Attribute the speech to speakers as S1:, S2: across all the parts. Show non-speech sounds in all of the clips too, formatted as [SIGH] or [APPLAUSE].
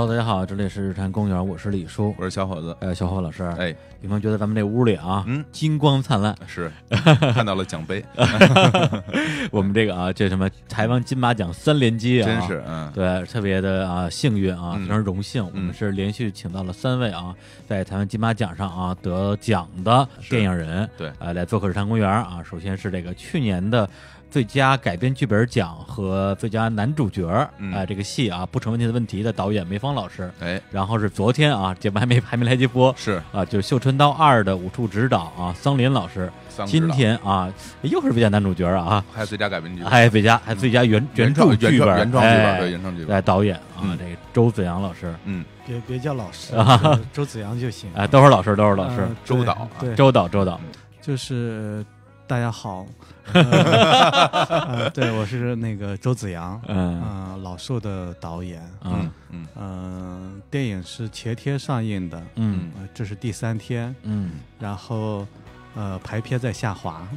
S1: hello，大家好，这里是日坛公园，我是李叔，我是小伙子，哎，小伙老师，哎，比方觉得咱们这屋里啊，嗯，金光灿烂，是 [LAUGHS] 看到了奖杯，[LAUGHS] [LAUGHS] 我们这个啊，这什么台湾金马奖三连击啊，真是，嗯，对，特别的啊幸运啊，非常荣幸，我们是连续请到了三位啊，在台湾金马奖上啊得奖的电影人，对，啊来做客日坛公园啊，首先是这个去年的。最佳改编剧本奖和最佳男主角，哎，这个戏啊，不成问题的问题的导演梅芳老师，哎，然后是昨天啊，节目还没 [LAUGHS] 还没来及播，是啊，就是《绣春刀二》的武术指导啊，桑林老师，今天啊，又是最佳男主角啊，还最佳改编剧，还最佳还最佳原原著剧本，原创剧本对，原创剧本，哎，导演啊，这个周子阳老师，嗯，别别叫老师，[LAUGHS] 周子阳就行，哎，都是老师，都是老师，周导，周导，周导，
S2: 就是。大家好，[LAUGHS] [LAUGHS] 对，我是那个周子阳，嗯，老树的导演，嗯嗯，电影是前天上映的，嗯，这是第三天，嗯，然后。呃，排片在下滑。[LAUGHS]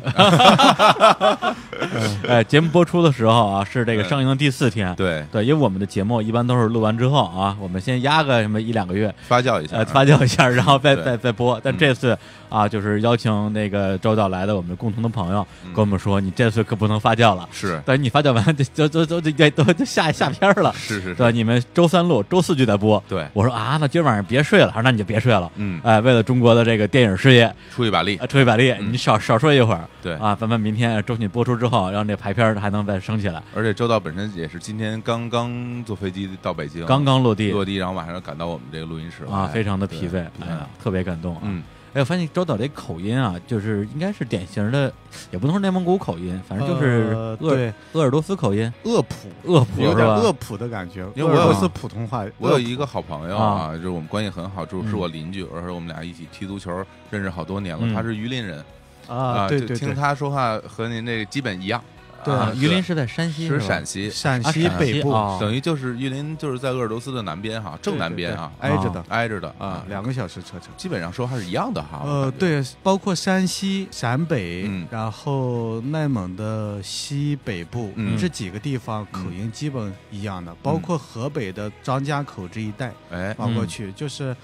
S1: 哎，节目播出的时候啊，是这个上映的第四天。对对，因为我们的节目一般都是录完之后啊，我们先压个什么一两个月发酵一下，发酵一下，[LAUGHS] 然后再再再播。但这次啊，就是邀请那个周导来的我们共同的朋友跟我们说：“你这次可不能发酵了，是，等你发酵完，就就就就都就下下片了。”是是，对，你们周三录，周四就得播。对，我说啊，那今儿晚上别睡了，那你就别睡了。嗯，哎，为了中国的这个电影事业，出一把力，出。百丽，你少少睡一会儿，对啊，咱们明天周讯播出之后，让这排片还能再升起来。而且
S3: 周导本身也是今天刚刚坐飞机到北京，刚刚落地落地，然后晚上赶到我们这个录音室啊，非常的疲惫，哎，
S1: 特别感动，嗯。哎，我发现周导这口音啊，就是应该是典型的，也不能说内蒙古口音，反正就是鄂鄂尔多斯口音，鄂普，鄂普有点鄂普的感觉。因为我有是普通话，我有一个好朋友啊，
S3: 就是我们关系很好，就是我邻居，而且我们俩一起踢足球，认识好多年了。他是榆林人，啊，对对，听他说话和您这基本一样。对，榆林是在山西，是陕西，陕西北部，等于就是榆林就是在鄂尔多斯的南边哈，正南边啊，挨着的，挨着的啊，两个小时车程，基本上说话是一样的哈。呃，对，
S2: 包括山西、陕北，然后内蒙的西北部，这几个地方口音基本一样的，包括河北的张家口这一带，哎，往过去就是。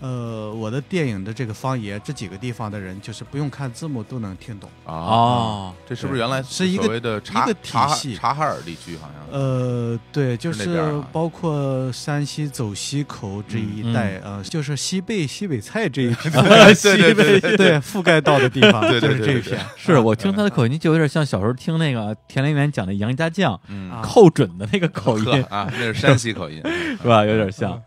S2: 呃，我的电影的这个方言，这几个地方的人就是不用看字幕都能听懂
S3: 啊。这是不是原来是一个的一个体系？察哈尔地区
S2: 好像。呃，对，就是包括山西走西口这一带呃，就是西贝西北菜这一片，[LAUGHS] 对对对，覆盖到的地方就是这一片。
S1: 是我听他的口音就有点像小时候听那个田连元讲的杨家将、寇准的那个口音 [LAUGHS] 啊，那是山西口音 [LAUGHS] 是吧？有点像。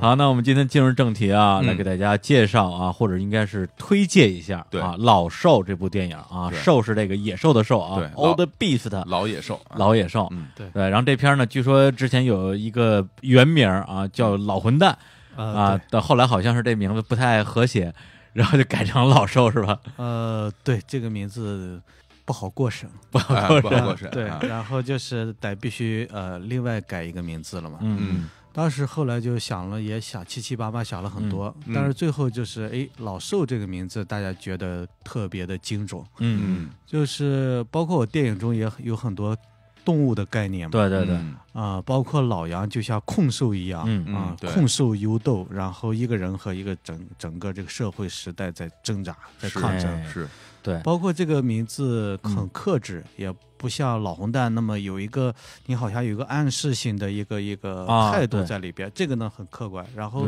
S1: 好，那我们今天进入正题啊。啊，来给大家介绍啊，或者应该是推荐一下，啊，《老兽》这部电影啊，《兽》是这个野兽的兽啊，《Old Beast》老野兽，老野兽，对对。然后这片呢，据说之前有一个原名啊，叫《老混蛋》啊，但后来好像是这名字不太和谐，然后就改成《老兽》是吧？[LAUGHS] 呃，
S2: 对，这个名字不好过审，不好过审。对，然后就是得必须呃，另外改一个名字了嘛。嗯。当时后来就想了，也想七七八八，想了很多，但是最后就是，哎，老兽这个名字大家觉得特别的精准，嗯，就是包括我电影中也有很多动物的概
S1: 念嘛，对对对，
S2: 啊，包括老杨就像控兽一样，嗯啊，控兽游斗，然后一个人和一个整整个这个社会时代在挣扎，在抗争，是。对，包括这个名字很克制，也不像老红蛋那么有一个你好像有一个暗示性的一个一个态度在里边，这个呢很客观。然后，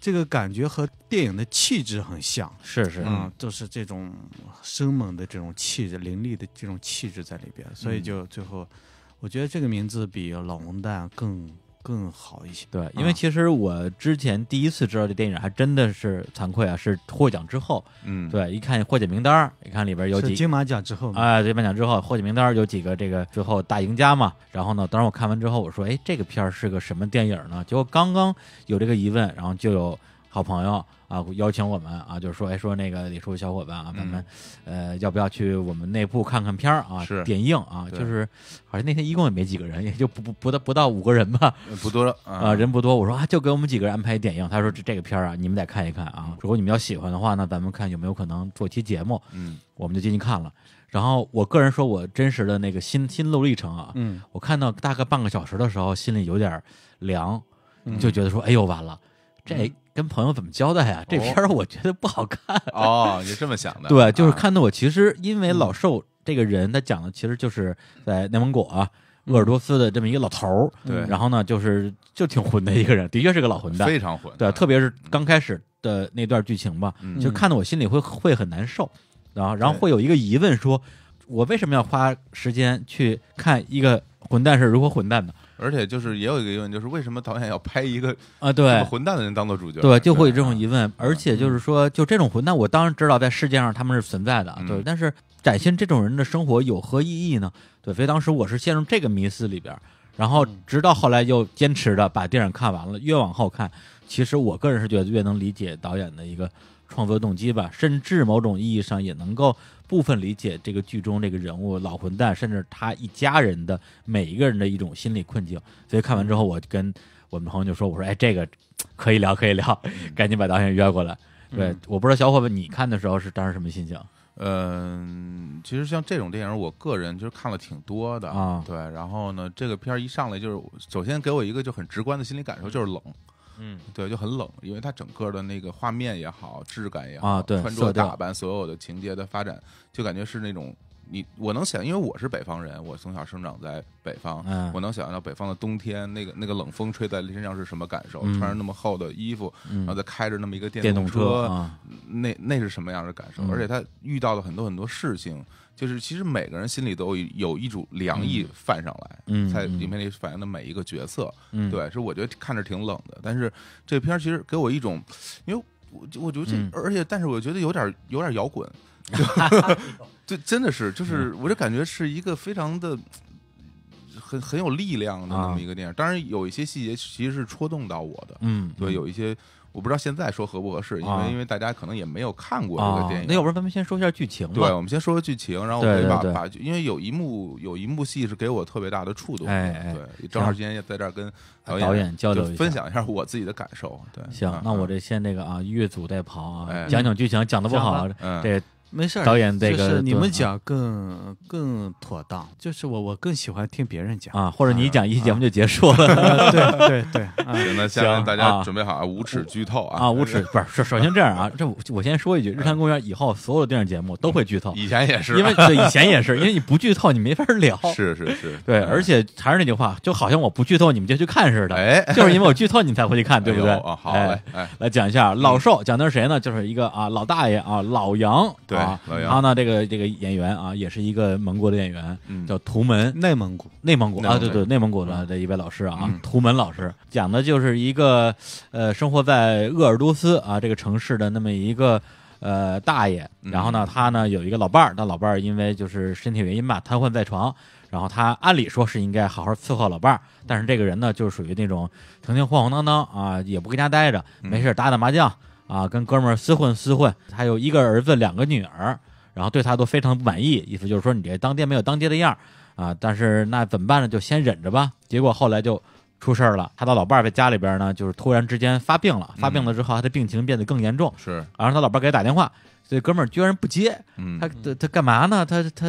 S2: 这个感觉和电影的气质很像，是是，嗯，就是这种生猛的这种气质、凌厉的这种气质在里边，所以就最后，我觉得这个名字比老红蛋更。更好一些，对，因为
S1: 其实我之前第一次知道这电影，还真的是惭愧啊，是获奖之后，嗯，对，一看获奖名单，一看里边有几金
S2: 马奖之后，哎，
S1: 金颁奖之后获奖名单有几个这个最后大赢家嘛，然后呢，当时我看完之后我说，哎，这个片儿是个什么电影呢？结果刚刚有这个疑问，然后就有好朋友。啊，邀请我们啊，就是说，哎，说那个李叔小伙伴啊，咱们，呃，要不要去我们内部看看片儿啊？是，点映啊，就是好像那天一共也没几个人，也就不不不到不到五个人吧，不多啊，人不多。我说啊，就给我们几个人安排点映。他说这这个片儿啊，你们得看一看啊，如果你们要喜欢的话，那咱们看有没有可能做期节目。嗯，我们就进去看了。然后我个人说，我真实的那个心心路历程啊，嗯，我看到大概半个小时的时候，心里有点凉，就觉得说，哎呦，完了，这。跟朋友怎么交代呀？这片儿我觉得不好
S3: 看。哦，你这么想的？对，就是
S1: 看的我其实因为老寿这个人，他讲的其实就是在内蒙古啊。鄂尔多斯的这么一个老头儿。对，然后呢，就是就挺混的一个人，的确是个老混蛋，非常混。对，特别是刚开始的那段剧情吧，就看的我心里会会很难受，然后然后会有一个疑问：说，我为什么要花时间去看一个混蛋是如何混蛋的？
S3: 而且就是也有一个疑问，就是为什么导演要拍一个啊，对混蛋的人当做主角？对，就会有这种
S1: 疑问。而且就是说，就这种混蛋，我当然知道在世界上他们是存在的，对。但是展现这种人的生活有何意义呢？对，所以当时我是陷入这个迷思里边。然后直到后来又坚持着把电影看完了，越往后看，其实我个人是觉得越能理解导演的一个创作动机吧，甚至某种意义上也能够。部分理解这个剧中这个人物老混蛋，甚至他一家人的每一个人的一种心理困境。所以看完之后，我跟我们朋友就说：“我说，哎，这个 [TSK] 可以聊，[LAUGHS] 可以聊，赶紧把导演约过来。”对，我不知道小伙伴你看的时候是当时什么心情？
S3: 嗯，其实像这种电影，我个人就是看了挺多的啊。对，然后呢，这个片儿一上来就是，首先给我一个就很直观的心理感受就是冷。嗯，对，就很冷，因为它整个的那个画面也好，质感也好，啊，对，穿着打扮，所有的情节的发展，就感觉是那种你我能想，因为我是北方人，我从小生长在北方，我能想象到北方的冬天，那个那个冷风吹在身上是什么感受，穿着那么厚的衣服，然后再开着那么一个电动车，那那是什么样的感受？而且他遇到了很多很多事情。就是其实每个人心里都有一种凉意泛上来，在里面里反映的每一个角色，对，是我觉得看着挺冷的。但是这片其实给我一种，因为我我觉得这，而且，但是我觉得有点有点摇滚，[LAUGHS] 就真的是就是，我就感觉是一个非常的很很有力量的那么一个电影。当然有一些细节其实是戳动到我的，嗯，对，有一些。我不知道现在说合不合适，因为因为大家可能也没有看过这个电影。那
S1: 要不然咱们先说一下剧情吧。对，我们先说说剧
S3: 情，然后我们把把，因为有一幕有一幕戏是给我特别大的触动。哎哎，正好今天也在这跟导演交流，分享一下我自己的感受。对，行，那我这
S1: 先那个啊，越俎代庖啊，讲讲剧情，讲的不好，嗯，对。没事，导演这个你们讲更更妥当，就是我我更喜欢听别人讲啊，或者你讲一期节目就结束了，对 [LAUGHS] 对对。[LAUGHS] 行，那行，大家准备好啊，无耻剧透啊啊，无耻不是首首先这样啊，这我我先说一句，日坛公园以后所有的电视节目都会剧透，以前也是，因为以前也是，因为你不剧透你没法聊，[LAUGHS] 是
S3: 是是，
S4: 对，而
S1: 且还是那句话，就好像我不剧透你们就去看似的，哎，就是因为我剧透你们才会去看，对不对？啊，好嘞，哎，来讲一下老寿，讲的是谁呢？就是一个啊老大爷啊老杨，对。啊，他呢？这个这个演员啊，也是一个蒙古的演员，叫图门，内蒙古，内蒙古啊，对对，内蒙古的的一位老师啊，图门老师讲的就是一个，呃，生活在鄂尔多斯啊这个城市的那么一个呃大爷，然后呢，他呢有一个老伴儿，但老伴儿因为就是身体原因吧，瘫痪在床，然后他按理说是应该好好伺候老伴儿，但是这个人呢，就属于那种成天晃晃荡荡啊，也不跟家待着，没事打打麻将。啊，跟哥们儿厮混厮混，他有一个儿子两个女儿，然后对他都非常不满意，意思就是说你这当爹没有当爹的样儿啊！但是那怎么办呢？就先忍着吧。结果后来就。出事儿了，他的老伴儿在家里边呢，就是突然之间发病了。发病了之后，他的病情变得更严重。是，然后他老伴儿给他打电话，这哥们儿居然不接。嗯，他他干嘛呢？他他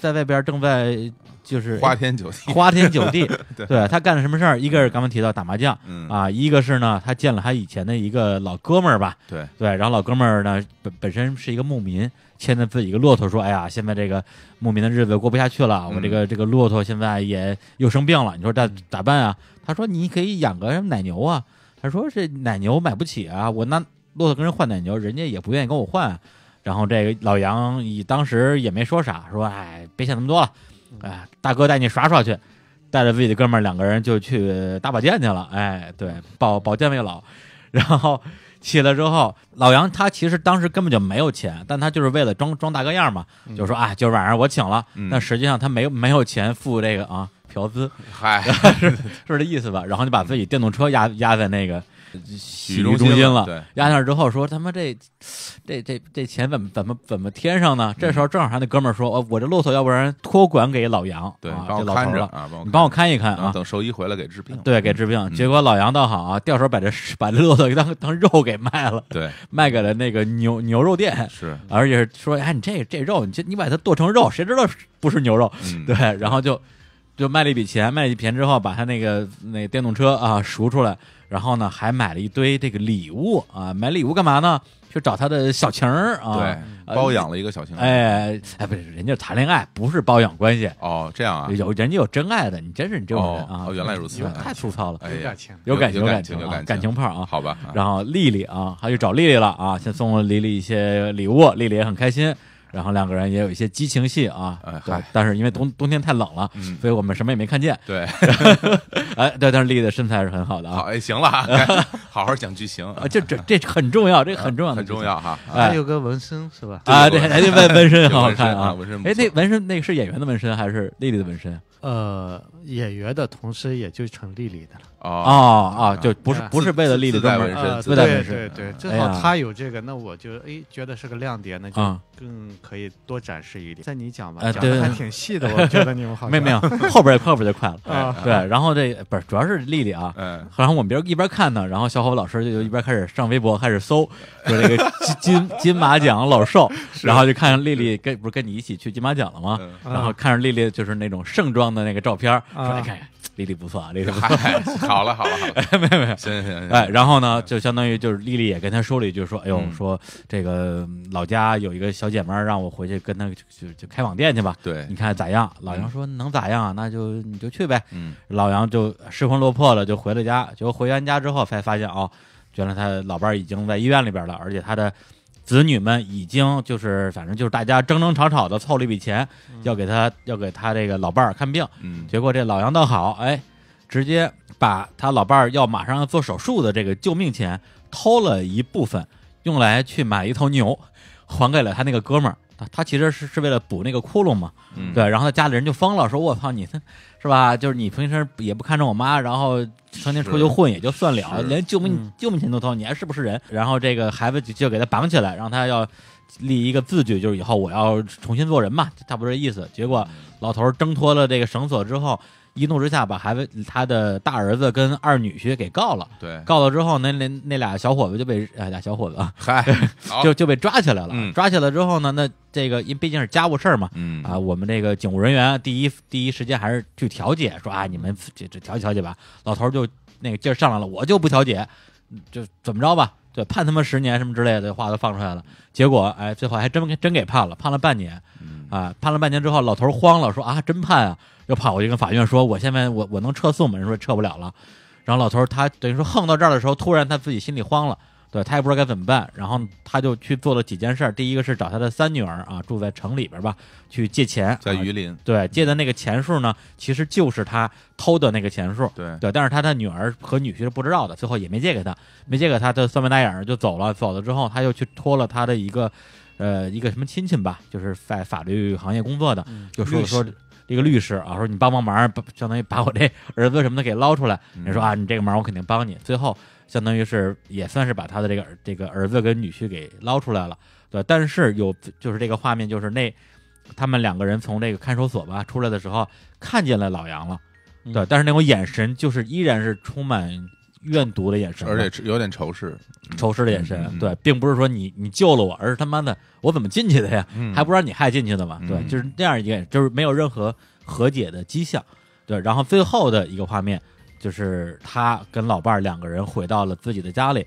S1: 在外边正在就是花天酒地。花天酒地，[LAUGHS] 对，他干了什么事儿？一个是刚刚提到打麻将，嗯啊，一个是呢，他见了他以前的一个老哥们儿吧。对对，然后老哥们儿呢本本身是一个牧民，牵着自己一个骆驼，说：“哎呀，现在这个牧民的日子过不下去了，我这个这个骆驼现在也又生病了，你说这咋办啊？”他说：“你可以养个什么奶牛啊？”他说：“这奶牛买不起啊，我拿骆驼跟人换奶牛，人家也不愿意跟我换。”然后这个老杨以当时也没说啥，说：“哎，别想那么多了，哎，大哥带你耍耍去。”带着自己的哥们儿两个人就去打保健去了。哎，对，保保健为老。[LAUGHS] 然后起来之后，老杨他其实当时根本就没有钱，但他就是为了装装大哥样嘛，就说：“啊，今晚上我请了。”但实际上他没没有钱付这个啊。调资，嗨，[LAUGHS] 是是这意思吧？然后就把自己电动车压压在那个洗浴中心了。对，压那儿之后说他妈这这这这钱怎么怎么怎么添上呢？这时候正好他那哥们儿说：“哦，我这骆驼要不然托管给老杨，对，帮我看着啊，你帮我看一看啊，等兽医回来给治病。”对，给治病。结果老杨倒好啊，掉手把这 [LAUGHS] 把这骆驼当当肉给卖了。对，卖给了那个牛牛肉店。是，而且说：“哎，你这这肉，你你把它剁成肉，谁知道不是牛肉？”对，然后就。就卖了一笔钱，卖了一笔钱之后把他那个那电动车啊赎出来，然后呢还买了一堆这个礼物啊，买礼物干嘛呢？去找他的小情儿啊，对，包养了一个小情人，哎哎不是，人家谈恋爱不是包养关系哦，这样啊，有人家有真爱的，你真是你这种人啊，原来如此，太粗糙了，有感情，有感情，有感情，感情炮啊，好吧，然后丽丽啊，他去找丽丽了啊，先送了丽丽一些礼物，丽丽也很开心。然后两个人也有一些激情戏啊，对，但是因为冬冬天太冷了，所以我们什么也没看见。对，[LAUGHS] [LAUGHS] 哎，对，但是丽丽的身材是很好的。好，哎，行了，[LAUGHS] 好好讲剧情。啊，这这这很重要，这很重要很重要哈。还有个纹身是吧？啊，对，还那纹身也好看啊。纹身，哎，那纹身那个是演员的纹身还是丽丽的纹身？呃，演员的同时也就成丽丽的了。哦哦，就不是不是为了丽丽专门纹身，为了纹身。对对对，正好他
S2: 有这个，那我就哎觉得是个亮点，那就更可以多展示一点。在你讲吧，讲的还挺细的，我觉得你们好。没有没有，后边快，后边就快了。
S1: 啊，对，然后这不是主要是丽丽啊，然后我们边一边看呢，然后小伙老师就就一边开始上微博开始搜，[LAUGHS] 说这个金金金马奖老少，然后就看丽丽跟不是跟你一起去金马奖了吗？然后看着丽丽就是那种盛装。的那个照片，说你看，丽丽不错啊，丽丽好了好了好了，[LAUGHS] 没有没有，行行行。哎，然后呢，就相当于就是丽丽也跟他说了一句，说哎呦，说这个老家有一个小姐妹让我回去跟她就就开网店去吧。对，你看咋样？老杨说能咋样啊？那就你就去呗。嗯，老杨就失魂落魄了，就回了家。结果回完家之后才发现哦，原来他老伴儿已经在医院里边了，而且他的。子女们已经就是，反正就是大家争争吵吵的凑了一笔钱，要给他要给他这个老伴儿看病。结果这老杨倒好，哎，直接把他老伴儿要马上要做手术的这个救命钱偷了一部分，用来去买一头牛，还给了他那个哥们儿。他他其实是是为了补那个窟窿嘛，对。然后他家里人就疯了，说：“我操你！”是吧？就是你平时也不看着我妈，然后成天出去混也就算了，连救命救命钱都偷，你还是不是人？然后这个孩子就给他绑起来，让他要立一个字据，就是以后我要重新做人嘛，差不多这意思。结果老头挣脱了这个绳索之后。一怒之下，把孩子、他的大儿子跟二女婿给告了。对，告了之后，那那那俩小伙子就被俩小伙子，嗨，[LAUGHS] 就就被抓起来了。抓起来之后呢，那这个因毕竟是家务事儿嘛，啊，我们这个警务人员第一第一时间还是去调解，说啊，你们这这调解调解吧。老头儿就那个劲儿上来了，我就不调解，就怎么着吧？对，判他妈十年什么之类的话都放出来了。结果哎，最后还真真给判了，判了半年。啊，判了半年之后，老头慌了，说啊，真判啊！又跑过去跟法院说：“我现在我我能撤诉吗？”人说撤不了了。然后老头儿他等于说横到这儿的时候，突然他自己心里慌了，对，他也不知道该怎么办。然后他就去做了几件事。第一个是找他的三女儿啊，住在城里边吧，去借钱，在榆林。对，借的那个钱数呢，其实就是他偷的那个钱数。对，对。但是他的女儿和女婿是不知道的，最后也没借给他，没借给他，他算瓣大眼儿就走了。走了之后，他又去托了他的一个呃一个什么亲戚吧，就是在法律行业工作的，就说说。一个律师啊，说你帮帮忙，相当于把我这儿子什么的给捞出来。你说啊，你这个忙我肯定帮你。最后，相当于是也算是把他的这个这个儿子跟女婿给捞出来了，对。但是有就是这个画面，就是那他们两个人从这个看守所吧出来的时候，看见了老杨了，对。但是那种眼神就是依然是充满。怨毒的眼神，而且
S3: 有点仇视，
S1: 仇视的眼神。对，并不是说你你救了我，而是他妈的我怎么进去的呀？还不让你害进去的嘛？对，就是那样一个，就是没有任何和解的迹象。对，然后最后的一个画面就是他跟老伴儿两个人回到了自己的家里。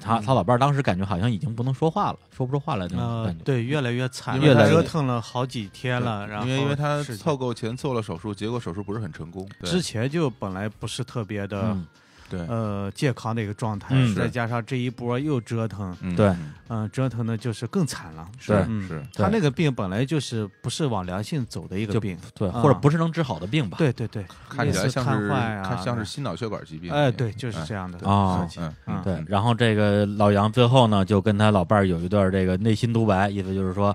S1: 他他老伴儿当时感觉好像已经不能说话了，说不出话来那种感
S2: 觉。对，越来越惨，折腾了好几天了。然后，因为他
S3: 凑够钱做了手术，结果手术不是很成功。之
S1: 前
S2: 就本来不是特别的。对，呃，健康的一个状态，再加上这一波又折腾，对，嗯，折腾的就是更惨了，是是。他那个病本来就是不是往良性走的一个病，对，或者不是能治好的病吧？对对对，看起来像是看像是心脑血管疾病。哎，对，就是这样的啊，嗯，对。
S1: 然后这个老杨最后呢，就跟他老伴儿有一段这个内心独白，意思就是说，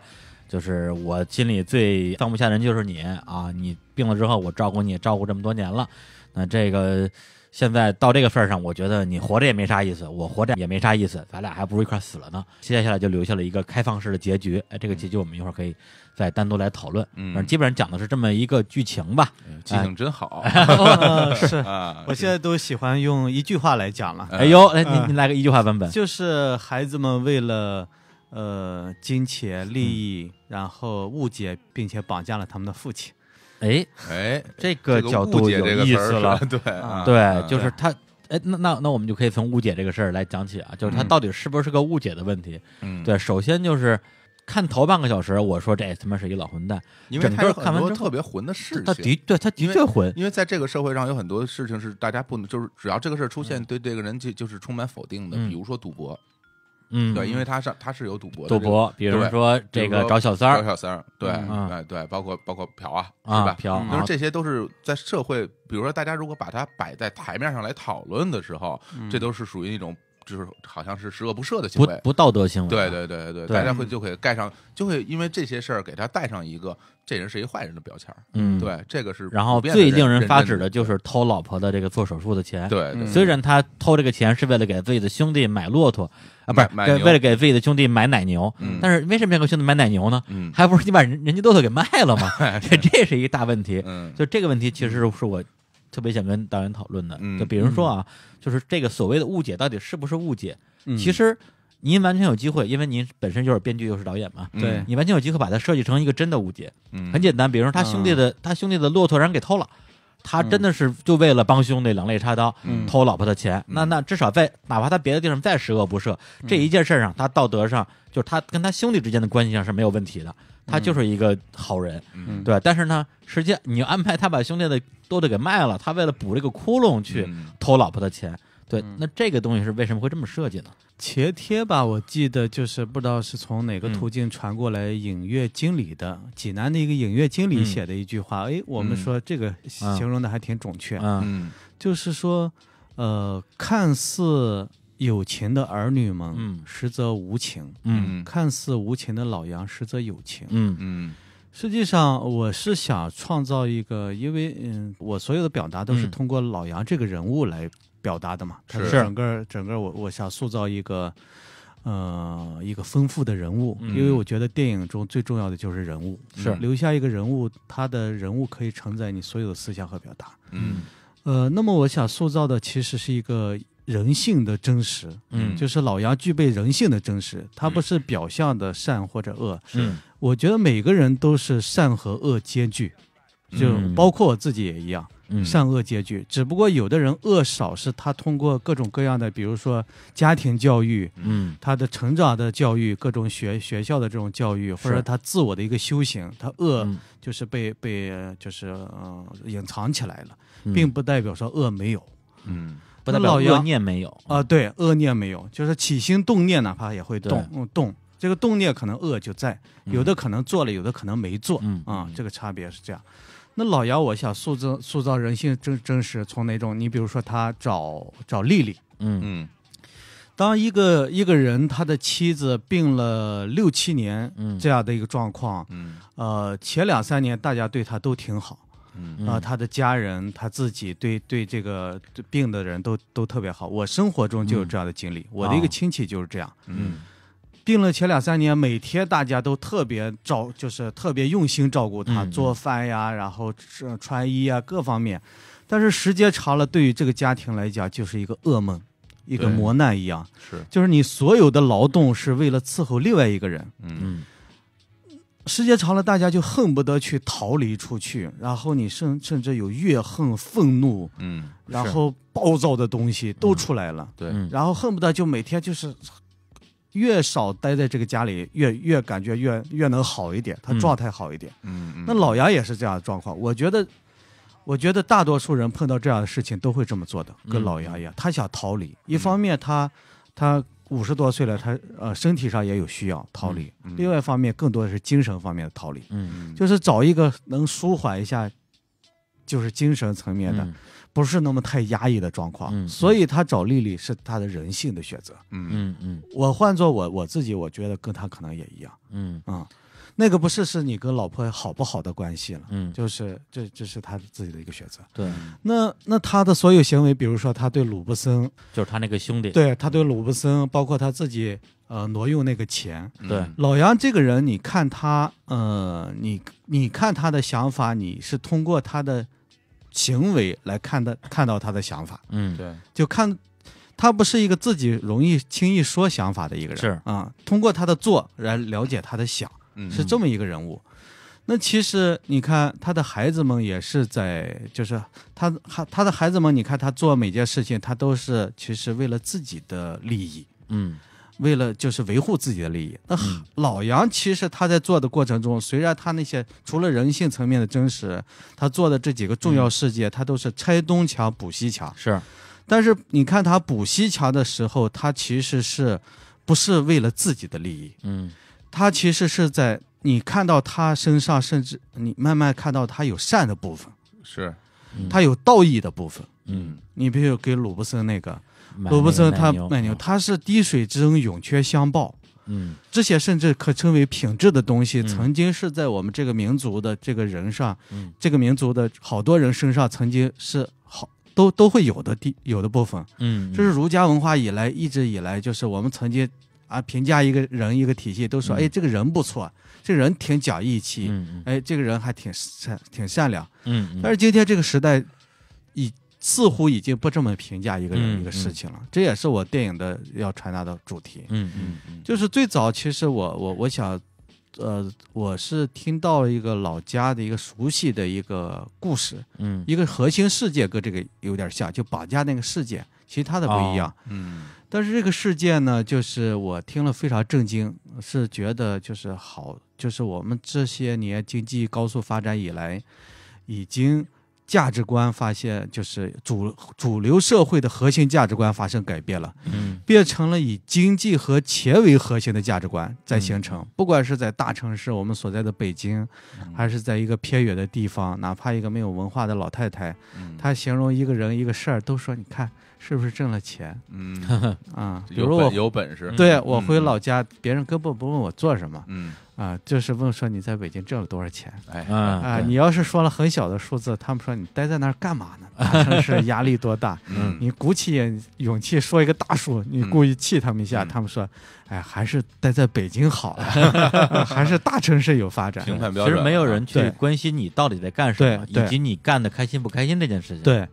S1: 就是我心里最放不下人就是你啊，你病了之后，我照顾你照顾这么多年了，那这个。现在到这个份儿上，我觉得你活着也没啥意思，我活着也没啥意思，咱俩还不如一块儿死了呢。接下来就留下了一个开放式的结局，哎，这个结局我们一会儿可以再单独来讨论。嗯，基本上讲的是这么一个剧情吧。剧情真好，
S2: 是我现在都喜欢用一句话来讲了。哎呦，哎你你来个一句话版本，就是孩子们为了呃金钱利益，然后误解并且绑架了他们的父亲。哎哎，这个角度有意思了。对对，就是
S1: 他。哎，那那那，我们就可以从误解这个事儿来讲起啊。就是他到底是不是个误解的问题？嗯，对。首先就是看头半个小时，我说这他妈是一个老混蛋，因为他看完之后特别混的事情。他的对，他的确混，
S3: 因为在这个社会上有很多事情是大家不能，就是只要这个事儿出现，对这个人就就是充满否定的。比如说赌博。
S1: 嗯，对，因为他是他是有赌博，的、赌博，比如说这个找小三儿，找小三儿，对，哎
S3: 对，包括包括嫖啊，是吧？嫖，其实这些都是在社会，比如说大家如果把它摆在台面上来讨论的时候，这都是属于一种。就是好像是十恶不赦的行为，不道德行为。对对对对对，大家会就会盖上，就会因为这些事儿给他带上一个这人是一坏人的标签。嗯，对，这个是。然后最令人发指的
S1: 就是偷老婆的这个做手术的钱。对，虽然他偷这个钱是为了给自己的兄弟买骆驼啊，不是为了给自己的兄弟买奶牛，但是为什么要给兄弟买奶牛呢？嗯，还不是你把人人家骆驼给卖了吗？[LAUGHS] 这这是一个大问题。嗯，就这个问题，其实是我。特别想跟导演讨论的，就比如说啊，就是这个所谓的误解到底是不是误解？其实您完全有机会，因为您本身就是编剧又是导演嘛，对，你完全有机会把它设计成一个真的误解。很简单，比如说他兄弟的他兄弟的骆驼让人给偷了，他真的是就为了帮兄弟两肋插刀偷老婆的钱，那那至少在哪怕他别的地方再十恶不赦，这一件事上他道德上就是他跟他兄弟之间的关系上是没有问题的。他就是一个好人，对，但是呢，实际你安排他把兄弟的都得给卖了，他为了补这个窟窿去偷老婆的钱，对，那这个东西是为什么会这么设计呢？
S2: 前天吧，我记得就是不知道是从哪个途径传过来，影月经理的济南的一个影月经理写的一句话，哎，我们说这个形容的还挺准确，嗯，就是说，呃，看似。有情的儿女们，实则无情；嗯，看似无情的老杨，实则有情。嗯嗯，实际上我是想创造一个，因为嗯，我所有的表达都是通过老杨这个人物来表达的嘛。是整个整个我我想塑造一个呃一个丰富的人物，因为我觉得电影中最重要的就是人物，是留下一个人物，他的人物可以承载你所有的思想和表达。嗯呃，那么我想塑造的其实是一个。人性的真实，嗯，就是老杨具备人性的真实，他不是表象的善或者恶。是，我觉得每个人都是善和恶兼具，就包括我自己也一样，善恶兼具。只不过有的人恶少是他通过各种各样的，比如说家庭教育，嗯，他的成长的教育，各种学学校的这种教育，或者他自我的一个修行，他恶就是被被就是嗯隐藏起来了，并不代表说恶没有，嗯。不得了，恶念没有啊？对，恶念没有，就是起心动念，哪怕也会动动。这个动念可能恶就在，有的可能做了，有的可能没做，啊，这个差别是这样。那老姚，我想塑造塑造人性真真实，从哪种？你比如说，他找找丽丽，嗯嗯，当一个一个人他的妻子病了六七年，这样的一个状况，呃，前两三年大家对他都挺好。嗯啊，他的家人他自己对对这个病的人都都特别好。我生活中就有这样的经历，我的一个亲戚就是这样。嗯，病了前两三年，每天大家都特别照，就是特别用心照顾他，做饭呀，然后穿衣啊各方面。但是时间长了，对于这个家庭来讲，就是一个噩梦，一个磨难一样。是，就是你所有的劳动是为了伺候另外一个人。嗯。时间长了，大家就恨不得去逃离出去，然后你甚甚至有怨恨、愤怒，嗯，然后暴躁的东西都出来了，对，然后恨不得就每天就是越少待在这个家里，越越感觉越越能好一点，他状态好一点，嗯嗯。那老杨也是这样的状况，我觉得，我觉得大多数人碰到这样的事情都会这么做的，跟老杨一样，他想逃离。一方面，他他。五十多岁了，他呃身体上也有需要逃离。另外一方面，更多的是精神方面的逃离。嗯就是找一个能舒缓一下，就是精神层面的，不是那么太压抑的状况。嗯所以他找丽丽是他的人性的选择。
S4: 嗯嗯嗯，
S2: 我换做我我自己，我觉得跟他可能也一样。嗯嗯。那个不是，是你跟老婆好不好的关系了。嗯，就是这，这是他自己的一个选择。对，那那他的所有行为，比如说他对鲁布森，就是他那个兄弟，对他对鲁布森，包括他自己，呃，挪用那个钱。对，老杨这个人，你看他，嗯，你你看他的想法，你是通过他的行为来看的，看到他的想法。嗯，对，就看他不是一个自己容易轻易说想法的一个人。是啊，通过他的做来了解他的想。是这么一个人物，那其实你看他的孩子们也是在，就是他他他的孩子们，你看他做每件事情，他都是其实为了自己的利益，嗯，为了就是维护自己的利益。那老杨其实他在做的过程中，虽然他那些除了人性层面的真实，他做的这几个重要事件，他都是拆东墙补西墙，是，但是你看他补西墙的时候，他其实是不是为了自己的利益，嗯。他其实是在你看到他身上，甚至你慢慢看到他有善的部分，是，他有道义的部分，嗯，你比如给鲁布森那个，鲁布森他卖牛，他是滴水之恩涌泉相报，嗯，这些甚至可称为品质的东西，曾经是在我们这个民族的这个人上，这个民族的好多人身上曾经是好都都会有的地有的部分，嗯，这是儒家文化以来一直以来就是我们曾经。啊，评价一个人一个体系，都说，哎，这个人不错，这人挺讲义气，哎，这个人还挺善，挺善良。嗯但是今天这个时代，已似乎已经不这么评价一个人一个事情了。这也是我电影的要传达的主题。嗯嗯就是最早，其实我我我想，呃，我是听到了一个老家的一个熟悉的一个故事。嗯。一个核心世界跟这个有点像，就绑架那个事件，其他的不一样。嗯。但是这个事件呢，就是我听了非常震惊，是觉得就是好，就是我们这些年经济高速发展以来，已经价值观发现就是主主流社会的核心价值观发生改变了，嗯，变成了以经济和钱为核心的价值观在形成。不管是在大城市我们所在的北京，还是在一个偏远的地方，哪怕一个没有文化的老太太，她形容一个人一个事儿都说你看。是不是挣了钱？嗯，[LAUGHS] 啊，如我有本事。对，我回老家，别人根本不问我做什么。嗯，啊，就是问说你在北京挣了多少钱？哎，啊，你要是说了很小的数字，他们说你待在那儿干嘛呢？城 [LAUGHS] 市压力多大？嗯，你鼓起勇气说一个大数，你故意气他们一下，他们说，哎，还是待在北京好，[LAUGHS] 还是大城市有发展。其实没有人去关
S1: 心你到底在干什么，以及你干的开心不开心这件事情。对。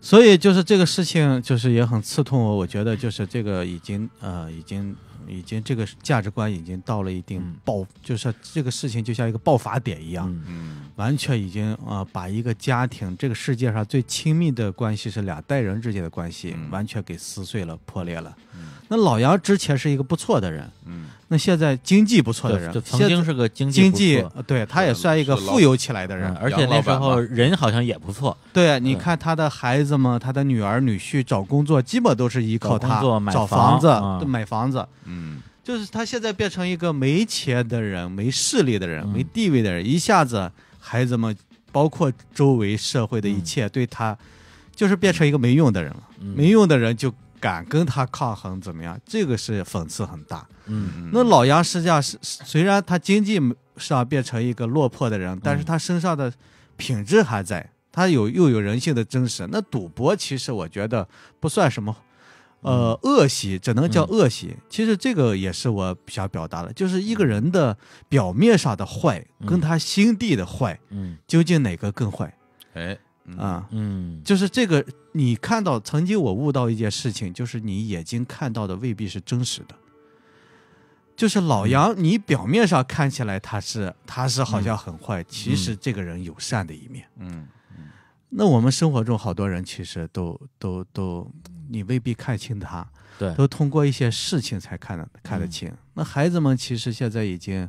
S2: 所以就是这个事情，就是也很刺痛我。我觉得就是这个已经呃，已经已经这个价值观已经到了一定爆，就是这个事情就像一个爆发点一样，完全已经啊，把一个家庭这个世界上最亲密的关系是两代人之间的关系，完全给撕碎了、破裂了。那老杨之前是一个不错的人，嗯，那现在经济不错的人，曾经是个经济，经济，对他也算一个富有起来的人，而且那时候
S1: 人好像也不错。
S2: 对，你看他的孩子们，他的女儿女婿找工作，基本都是依靠他找房子、买房子。嗯，就是他现在变成一个没钱的人、没势力的人、没地位的人，一下子孩子们，包括周围社会的一切，对他，就是变成一个没用的人了。没用的人就。敢跟他抗衡怎么样？这个是讽刺很大。嗯，那老杨实际上是虽然他经济上变成一个落魄的人，但是他身上的品质还在，他有又有人性的真实。那赌博其实我觉得不算什么，呃，恶习只能叫恶习。其实这个也是我想表达的，就是一个人的表面上的坏，跟他心地的坏，嗯，究竟哪个更坏？哎。啊，嗯，就是这个，你看到曾经我悟到一件事情，就是你眼睛看到的未必是真实的。就是老杨，你表面上看起来他是他是好像很坏，其实这个人有善的一面。嗯嗯，那我们生活中好多人其实都都都，你未必看清他，对，都通过一些事情才看得看得清。那孩子们其实现在已经。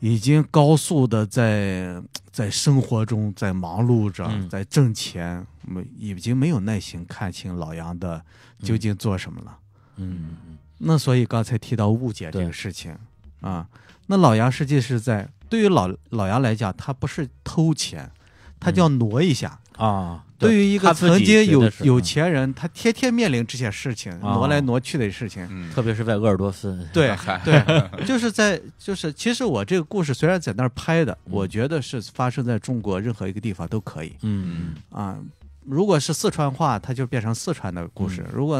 S2: 已经高速的在在生活中在忙碌着，在挣钱，没已经没有耐心看清老杨的究竟做什么了。嗯，那所以刚才提到误解这个事情啊，那老杨实际是在对于老老杨来讲，他不是偷钱，他叫挪一下。啊，对于一个曾经有有钱人，他天天面临这些事情，挪来挪去的事情，特别是在鄂尔多斯，对 [LAUGHS] 对，就是在就是，其实我这个故事虽然在那儿拍的，我觉得是发生在中国任何一个地方都可以，嗯啊，如果是四川话，它就变成四川的故事；如果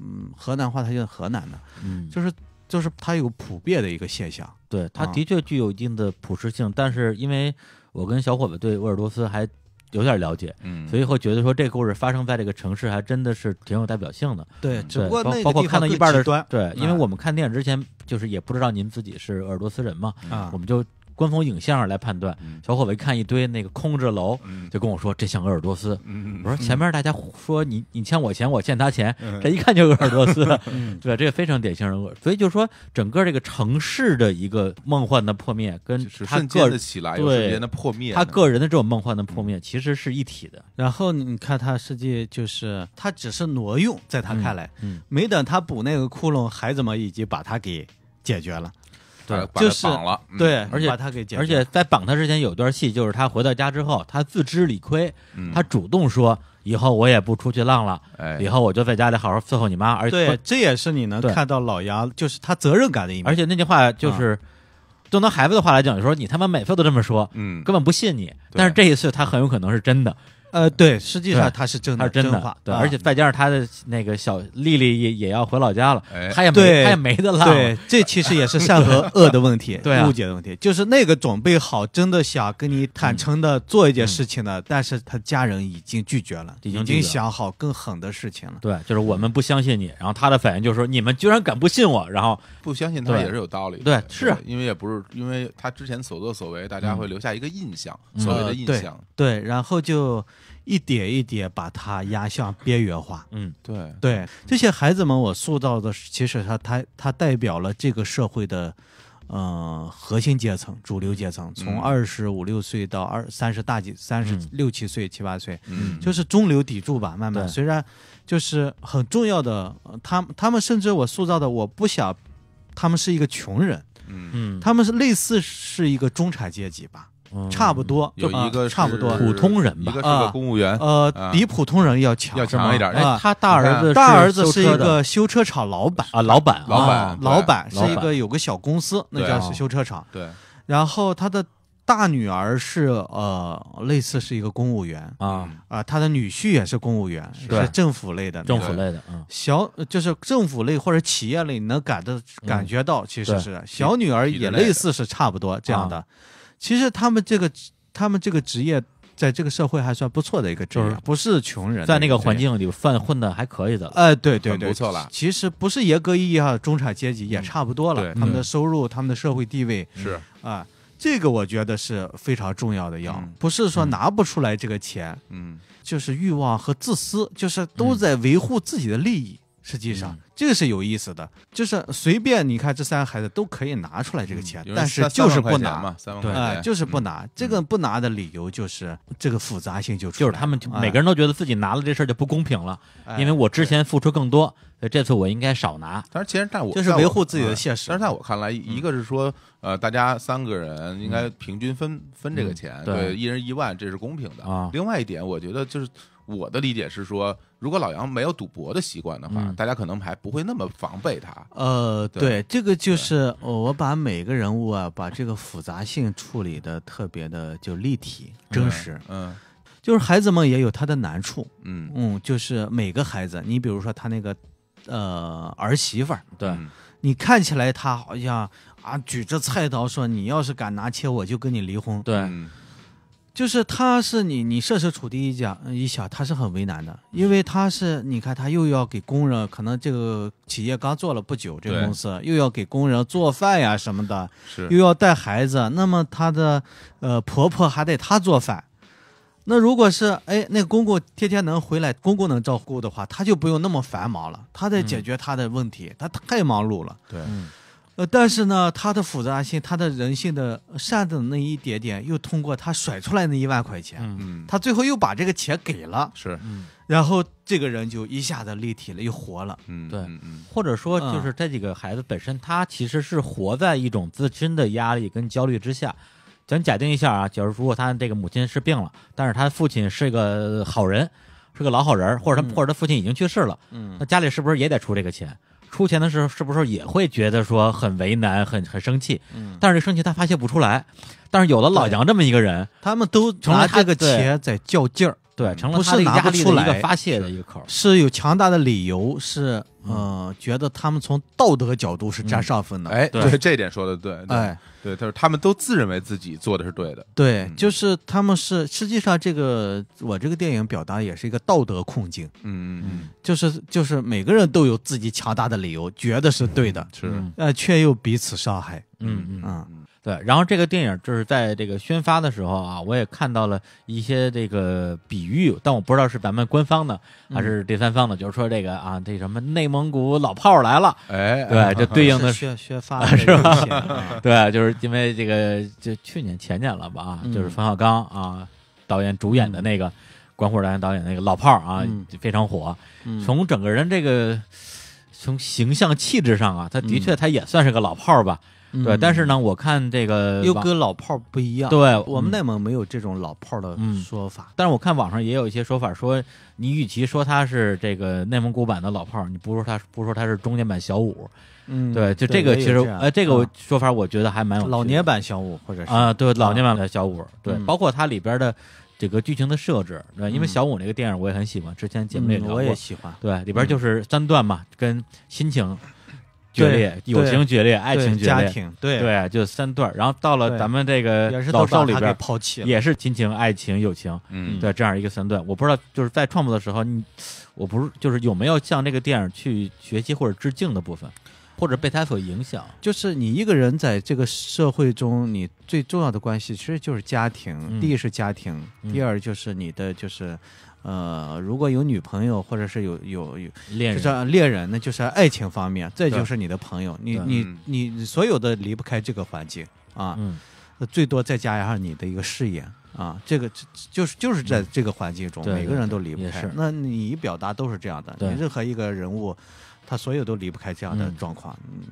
S2: 嗯河南话，它就河南的，
S1: 嗯，就是就是，它有普遍的一个现象，对，它的确具有一定的普适性，但是因为我跟小伙子对鄂尔多斯还。有点了解，嗯，所以会觉得说这个故事发生在这个城市，还真的是挺有代表性的。对，只不过包括看到一半的，对，因为我们看电影之前就是也不知道您自己是鄂尔多斯人嘛，啊，我们就。官方影像来判断，小伙一看一堆那个空置楼，就跟我说这像鄂尔多斯。我说前面大家说你你欠我钱，我欠他钱，这一看就鄂尔多斯，[LAUGHS] [LAUGHS] 对吧？这个非常典型。所以就是说，整个这个城市的一个梦幻的破灭，跟他个人的破灭，他个人的这种梦幻的破灭其实是一体的。然后你看
S2: 他实际就是他只是挪用，在他看来，没等他补那个窟窿，孩
S1: 子们已经把他给解决了。
S2: 对，就是绑了，对，而且把他给，而且
S1: 在绑他之前有段戏，就是他回到家之后，他自知理亏，他主动说，以后我也不出去浪了，以后我就在家里好好伺候你妈。而且，对，这也是你能看到老杨就是他责任感的一面。而且那句话就是，就拿孩子的话来讲，就说你他妈每次都这么说，嗯，根本不信你，但是这一次他很有可能是真的。呃，对，实际上他是真的，真的，对，而且再加上他的那个小丽丽也也要回老家了，他也没他也没的了，对，这其实也是善和恶的问题，[LAUGHS] 对误解的问题，就是
S2: 那个准备好真的想跟你坦诚的做一件事情的，但是他家人已经拒绝了，已经已经想好更狠的事
S1: 情了，对，就是我们不相信你，然后他的反应就是说你们居然敢不信我，然后不相信他也是有道理，对，是，
S3: 因为也不是因为他之前所作所为，大家会留下一个印象，所谓的印象，
S2: 对，然后就。一点一点把它压向边缘化。嗯，对对，这些孩子们，我塑造的其实他他他代表了这个社会的，嗯，核心阶层、主流阶层，从二十五六岁到二三十大几、三十六七岁、七八岁，就是中流砥柱吧。慢慢，虽然就是很重要的，他他们甚至我塑造的，我不想他们是一个穷人。
S4: 嗯嗯，他
S2: 们是类似是一个中产阶级吧。差不多，就一个差不多普通人吧，一个是个公务员，呃，比普通人要强，要强一点。他大儿子大儿子是一个修车厂老板啊，老板，老板，老板是一个有个小公司，那叫修修车厂。对，然后他的大女儿是呃，类似是一个公务员啊啊，他的女婿也是公务员，是政府类的，政府类的，小就是政府类或者企业类能感的感觉到，其实是小女儿也类似是差不多这样的。其实他们这个，他们这个职业，在这个社会还算不错的一个职业，不是穷
S1: 人，在那个环境里犯混的还可以的。哎，对对对，不错了。
S2: 其实不是严格意义上中产阶级，也差不多了。他们的收入，他们的社会地位是啊，这个我觉得是非常重要的。要不是说拿不出来这个钱，嗯，就是欲望和自私，就是都在维护自己的利益。实际上这个是有意思的，就是随便你看，这三个孩子都可以拿出来这个钱，但是就是不拿，三万块，就
S1: 是不拿。这个不拿的理由就是这个复杂性就出来了，就是他们每个人都觉得自己拿了这事儿就不公平了，因为我之前付出更多，所以这次我应该少拿。但是其实在
S3: 我就是维护自己的现实，但是在我看来，一个是说，呃，大家三个人应该平均分分这个钱，对，一人一万，这是公平的。另外一点，我觉得就是。我的理解是说，如果老杨没有赌博的习惯的话，大家可能还不会那么防备他。
S2: 呃，对，这个就是我把每个人物啊，把这个复杂性处理的特别的就立体真实。嗯，就是孩子们也有他的难处。嗯嗯，就是每个孩子，你比如说他那个，呃，儿媳妇儿，对，你看起来他好像啊举着菜刀说，你要是敢拿切，我就跟你离婚。对。就是他，是你，你设身处地一想，一想他是很为难的，因为他是，你看他又要给工人，可能这个企业刚做了不久，这个公司又要给工人做饭呀什么的，是又要带孩子，那么他的呃婆婆还得他做饭，那如果是哎那公公天天能回来，公公能照顾的话，他就不用那么繁忙了，他在解决他的问题，他太忙碌了，对，呃，但是呢，他的复杂性，他的人性的善的那一点点，又通过他甩出来那一万块钱，嗯，他最后又把这个钱给了，是，然后这个人就一下子立体了，又活了，嗯，对，嗯
S1: 或者说就是这几个孩子本身，他其实是活在一种自身的压力跟焦虑之下。咱假定一下啊，假如如果他这个母亲是病了，但是他父亲是个好人，是个老好人，或者他或者他父亲已经去世了，嗯，那家里是不是也得出这个钱？出钱的时候，是不是也会觉得说很为难、很很生气？嗯，但是这生气他发泄不出来，但是有了老杨这么一个人，他们都拿这个钱在较劲儿。对，成了不是拿不出来一个发泄的一个口，
S2: 是有强大的理由，是嗯，觉得他们从道德角度是占上风的，哎，就是这
S3: 一点说的对，哎，对，他说他们都自认为自己做的是对的，
S2: 对，就是他们是实际上这个我这个电影表达也是一个道德困境，
S3: 嗯嗯嗯，
S2: 就是就是每个人都有自己强大的理由，觉得是对的，是，呃，却又彼此伤害，嗯嗯嗯。
S1: 对，然后这个电影就是在这个宣发的时候啊，我也看到了一些这个比喻，但我不知道是咱们官方的还是第三方的，就是说这个啊，这什么内蒙古老炮儿来了，哎，对，这对应的宣宣发 [LAUGHS] 是吧？对，就是因为这个，就去年前年了吧，就是冯小刚啊导演主演的那个关虎导演导演那个老炮儿啊，非常火，从整个人这个从形象气质上啊，他的确他也算是个老炮儿吧。对，但是呢，我看这个又跟老炮儿不一样。对我们内蒙没有这种老炮儿的说法，但是我看网上也有一些说法，说你与其说他是这个内蒙古版的老炮儿，你不说他不说他是中年版小五，嗯，对，就这个其实呃，这个说法我觉得还蛮有老年版小五，或者是啊，对，老年版的小五，对，包括它里边的这个剧情的设置，对，因为小五那个电影我也很喜欢，之前姐妹聊过，我也喜欢，对，里边就是三段嘛，跟心情。决裂，友情决裂，爱情决裂，对对，就是三段。然后到了咱们这个老赵里边抛弃，也是亲情、爱情、友情，嗯，的这样一个三段。我不知道就是在创作的时候，你我不是就是有没有向这个电影去学习或者致敬的部分，或者被他所影响。
S2: 就是你一个人在这个社会中，你最重要的关系其实就是家庭，第一是家庭，第二就是你的就是。呃，如果有女朋友，或者是有有有，就是恋人，那就是爱情方面；再就是你的朋友，你你你所有的离不开这个环境啊，最多再加上你的一个事业啊，这个就是就是在这个环境中，每个人都离不开。那你一表达都是这样的，你任何一个人物，他所有都离不开这样的状况。嗯。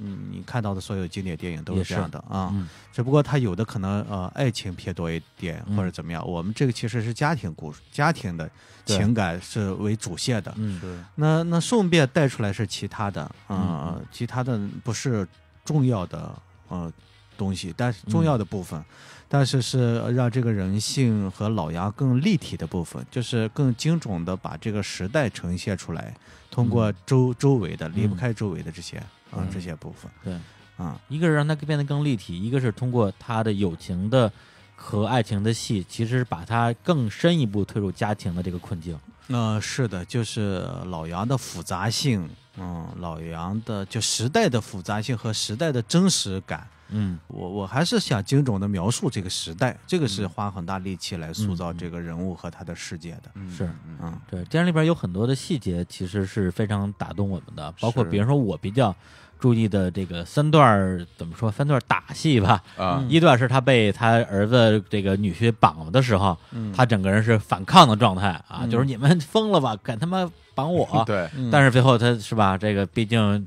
S2: 嗯，你看到的所有经典电影都是这样的啊，只不过它有的可能呃爱情偏多一点或者怎么样。我们这个其实是家庭故事，家庭的情感是为主线的。嗯，对。那那顺便带出来是其他的啊，其他的不是重要的呃东西，但是重要的部分，但是是让这个人性和老杨更立体的部分，就是更精准
S1: 的把这个时代呈现出来，通过周周围的离不开周围的这些。啊，这些部分对啊，一个是让它变得更立体，一个是通过他的友情的和爱情的戏，其实把他更深一步推入家庭的这个困境。
S2: 呃，是的，就是老杨的复杂性，嗯，老杨的就时代的复杂性和时代的真实感，嗯，我我还是想精准的描述这个时代，这个是花很大力气来塑造这个人物和他的世界的，是嗯，
S1: 对，电影里边有很多的细节，其实是非常打动我们的，包括比如说我比较。注意的这个三段怎么说？三段打戏吧，啊，一段是他被他儿子这个女婿绑的时候，他整个人是反抗的状态啊，就是你们疯了吧，敢他妈绑我！[LAUGHS] 对，但是最后他是吧，这个毕竟。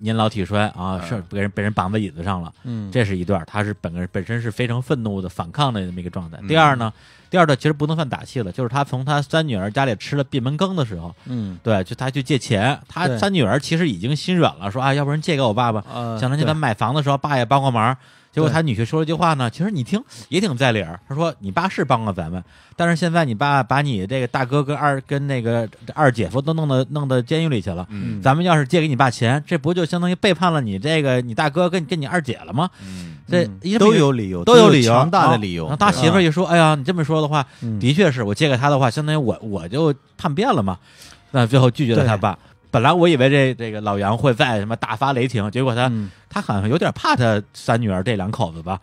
S1: 年老体衰啊，是被人被人绑在椅子上了。嗯，这是一段，他是本个本身是非常愤怒的、反抗的那么一个状态。第二呢，第二段其实不能算打气了，就是他从他三女儿家里吃了闭门羹的时候。嗯，对，就他去借钱，他三女儿其实已经心软了，说啊，要不然借给我爸爸，想着他买房的时候爸也帮过忙。结果他女婿说了句话呢，其实你听也挺在理儿。他说：“你爸是帮了咱们，但是现在你爸把你这个大哥跟二跟那个二姐夫都弄到弄到监狱里去了。咱们要是借给你爸钱，这不就相当于背叛了你这个你大哥跟跟你二姐了吗？这都有理由，都有理由，强大的理由。”大媳妇一说：“哎呀，你这么说的话，的确是我借给他的话，相当于我我就叛变了嘛。”那最后拒绝了他爸。本来我以为这这个老杨会在什么大发雷霆，结果他他好像有点怕他三女儿这两口子吧，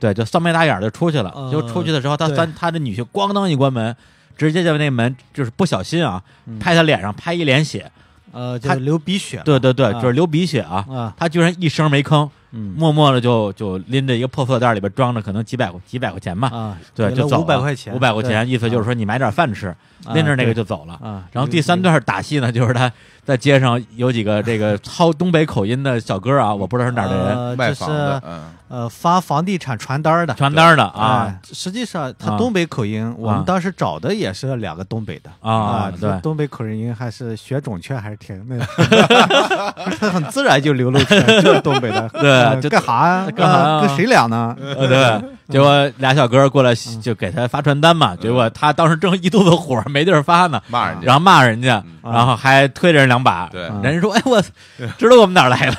S1: 对，就三没打眼儿就出去了。就出去的时候，他三他的女婿咣当一关门，直接就那门就是不小心啊拍他脸上，拍一脸血，呃，他流鼻血。对对对，就是流鼻血啊！他居然一声没吭，默默的就就拎着一个破塑料袋，里边装着可能几百几百块钱吧，对，就走五百块钱，五百块钱，意思就是说你买点饭吃，拎着那个就走了。然后第三段打戏呢，就是他。在街上有几个这个操 [LAUGHS] 东北口音的小哥啊，我不知道是哪儿的人，就是
S2: 呃发房地产传单的，传单的啊。实际上他东北口音，我们当时找的也是两个东北的啊。对，东北口音还是学准确，还是挺那个，[LAUGHS] 他很自然就流露出来，就是东北的。[LAUGHS] 对，就干哈呀？干跟谁俩呢？对，结果
S1: 俩小哥过来就给他发传单嘛。结果他当时正一肚子火没地儿发呢，骂人家，然后骂人家，然后还推着俩。两把，对，人家说，哎，我 [LAUGHS] 知道我们哪来吗？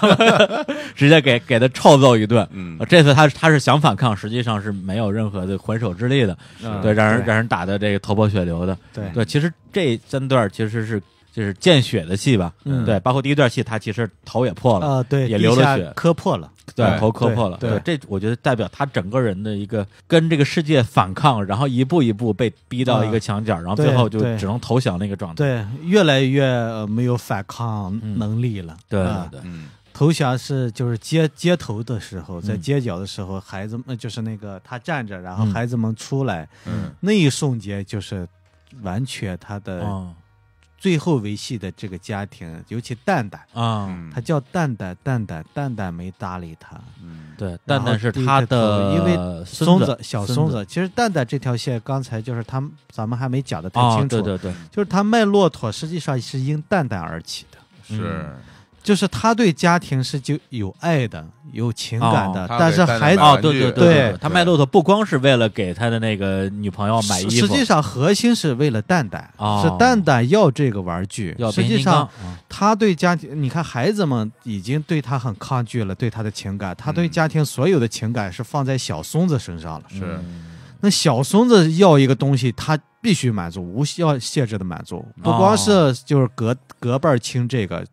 S1: [LAUGHS] 直接给给他臭揍一顿。嗯，这次他他是想反抗，实际上是没有任何的还手之力的，对，让人让人打的这个头破血流的。对，对，其实这三段其实是就是见血的戏吧，嗯，对，包括第一段戏，他其实头也破了，啊，对，也流了血，磕破了。对头磕破了，对，这我觉得代表他整个人的一个跟这个世界反抗，然后一步一步被逼到一个墙角，然后最后就只能投降那个状态，
S2: 对，越来越没有反抗能力了，对对，投降是就是街街头的时候，在街角的时候，孩子们就是那个他站着，然后孩子们出来，那一瞬间就是完全他的。最后维系的这个家庭，尤其蛋蛋啊，他叫蛋蛋，蛋蛋，蛋蛋没搭理他。嗯，对，蛋蛋是他的，因为孙子小孙子。其实蛋蛋这条线，刚才就是他，咱们还没讲的太清楚。对对对，就是他卖骆驼，实际上是因蛋蛋而起的。是。就是他对家庭是就有爱的，有情感的，但是孩子哦，对对对，他卖骆
S1: 驼不光是为了给他的那个女朋友买衣服，实际上核心是为了蛋蛋，是蛋
S2: 蛋要这个玩具。实际上，他对家庭，你看孩子们已经对他很抗拒了，对他的情感，他对家庭所有的情感是放在小孙子身上了。是，那小孙子要一个东西，他必须满足，无要限制的满足，不光是就是隔隔辈亲这个。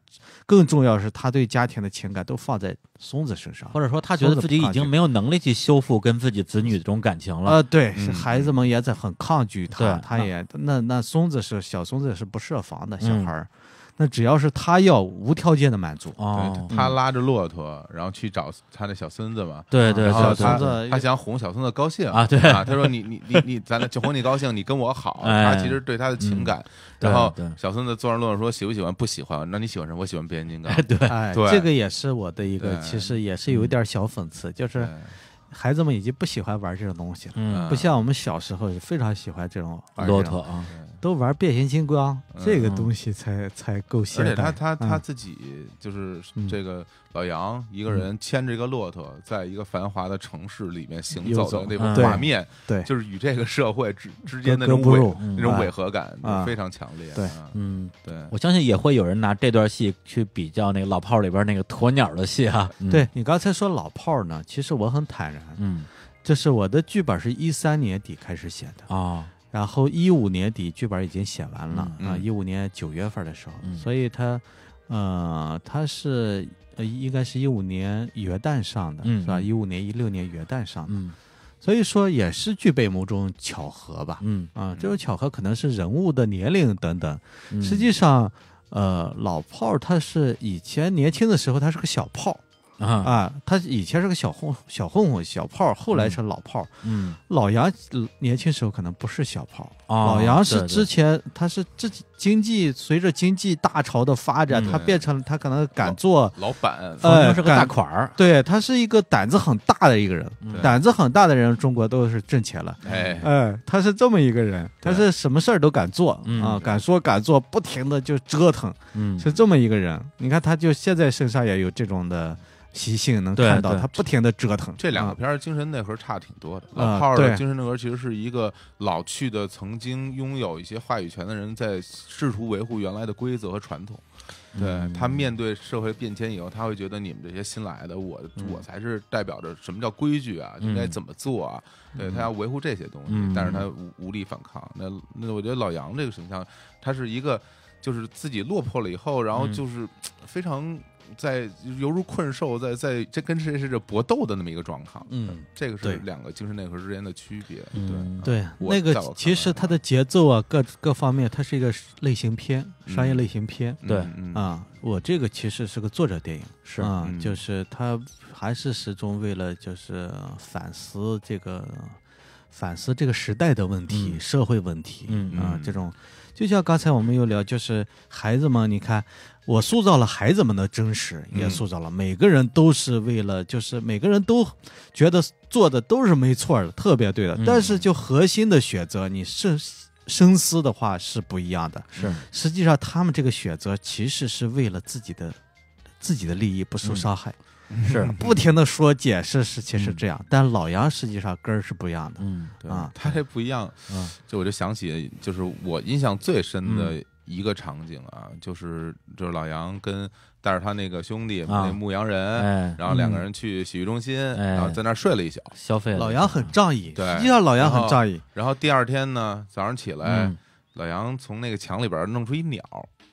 S2: 更重要是他对家庭的情感都放在孙
S1: 子身上，或者说他觉得自己已经没有能力去修复跟自己子女的这种感情了。呃，对，是孩子
S2: 们也在很抗
S1: 拒他，他也
S2: 那那孙子是小孙子是不设防的小孩儿。那只要是他要，无条件的满足。哦。他拉
S3: 着骆驼，然后去找他的小孙子嘛。对对。小孙子，他想哄小孙子高兴啊。对啊。他说：“你你你你，咱就哄你高兴，你跟我好。”他其实对他的情感。然后小孙子坐上骆驼说：“喜不喜欢？不喜欢。那你喜欢什么？我喜欢变形金刚。[LAUGHS] 对。这个也
S2: 是我的一个，其实也是有点小讽刺，就是孩子们已经不喜欢玩这种东西了，不像我们小时候非常喜欢这种骆驼啊。都玩变形金刚，这个东西才才够现代。而且他他他自
S3: 己就是这个老杨一个人牵着一个骆驼，在一个繁华的城市里面行走的那种画面，对，就是与这个社会之之间的那种违那种违和感非常强烈。
S1: 对，
S4: 嗯，对，我
S1: 相信也会有人拿这段戏去比较那个老炮儿里边那个鸵鸟的戏啊。对你刚才说老炮儿呢，其实我很坦然，嗯，就是我的剧
S2: 本是一三年底开始写的啊。然后一五年底剧本已经写完了啊，一五年九月份的时候，所以他，呃，他是呃，应该是一五年元旦上的，是吧？一五年一六年元旦上的，所以说也是具备某种巧合吧。嗯，啊，这种巧合可能是人物的年龄等等。实际上，呃，老炮儿他是以前年轻的时候他是个小炮。啊，他以前是个小混小混混小炮，后来成老炮。嗯，老杨年轻时候可能不是小炮，老杨是之前他是这经济随着经济大潮的发展，他变成了他可能敢做老板，呃，是个大款儿。对，他是一个胆子很大的一个人，胆子很大的人，中国都是挣钱了。哎哎，他是这么一个人，他是什么事儿都敢做啊，敢说敢做，不停的就折腾。嗯，是这么一个人，你看他就现在身上也有这种的。习性能看到他不停的折腾，这两
S3: 个片儿精神内核差挺多的。老炮儿的精神内核其实是一个老去的曾经拥有一些话语权的人，在试图维护原来的规则和传统。对他面对社会变迁以后，他会觉得你们这些新来的，我我才是代表着什么叫规矩啊，应该怎么做啊？对他要维护这些东西，但是他无无力反抗。那那我觉得老杨这个形象，他是一个就是自己落魄了以后，然后就是非常。在犹如困兽，在在这跟谁是这搏斗的那么一个状况，嗯，这个是两个精神内核之间的
S2: 区别，对对。那个其实它的节奏啊，各各方面，它是一个类型片，商业类型片，对啊。我这个其实是个作者电影，是啊，就是他还是始终为了就是反思这个反思这个时代的问题，社会问题，嗯啊，这种就像刚才我们又聊，就是孩子们，你看。我塑造了孩子们的真实，也塑造了每个人都是为了，就是每个人都觉得做的都是没错的，特别对的。但是就核心的选择，你深深思的话是不一样的。是，实际上他们这个选择其实是为了自己的自己的利益不受伤害。是，不停的说解释事情是这样，但老杨实际上根儿是不一样的。嗯，对啊，他
S3: 还不一样。嗯，就我就想起，就是我印象最深的。一个场景啊，就是就是老杨跟带着他那个兄弟那牧羊人，然后两个人去洗浴中心，然后在那儿睡了一宿，消费了。老杨
S2: 很仗义，实际上老杨很仗义。
S3: 然后第二天呢，早上起来，老杨从那个墙里边弄出一鸟，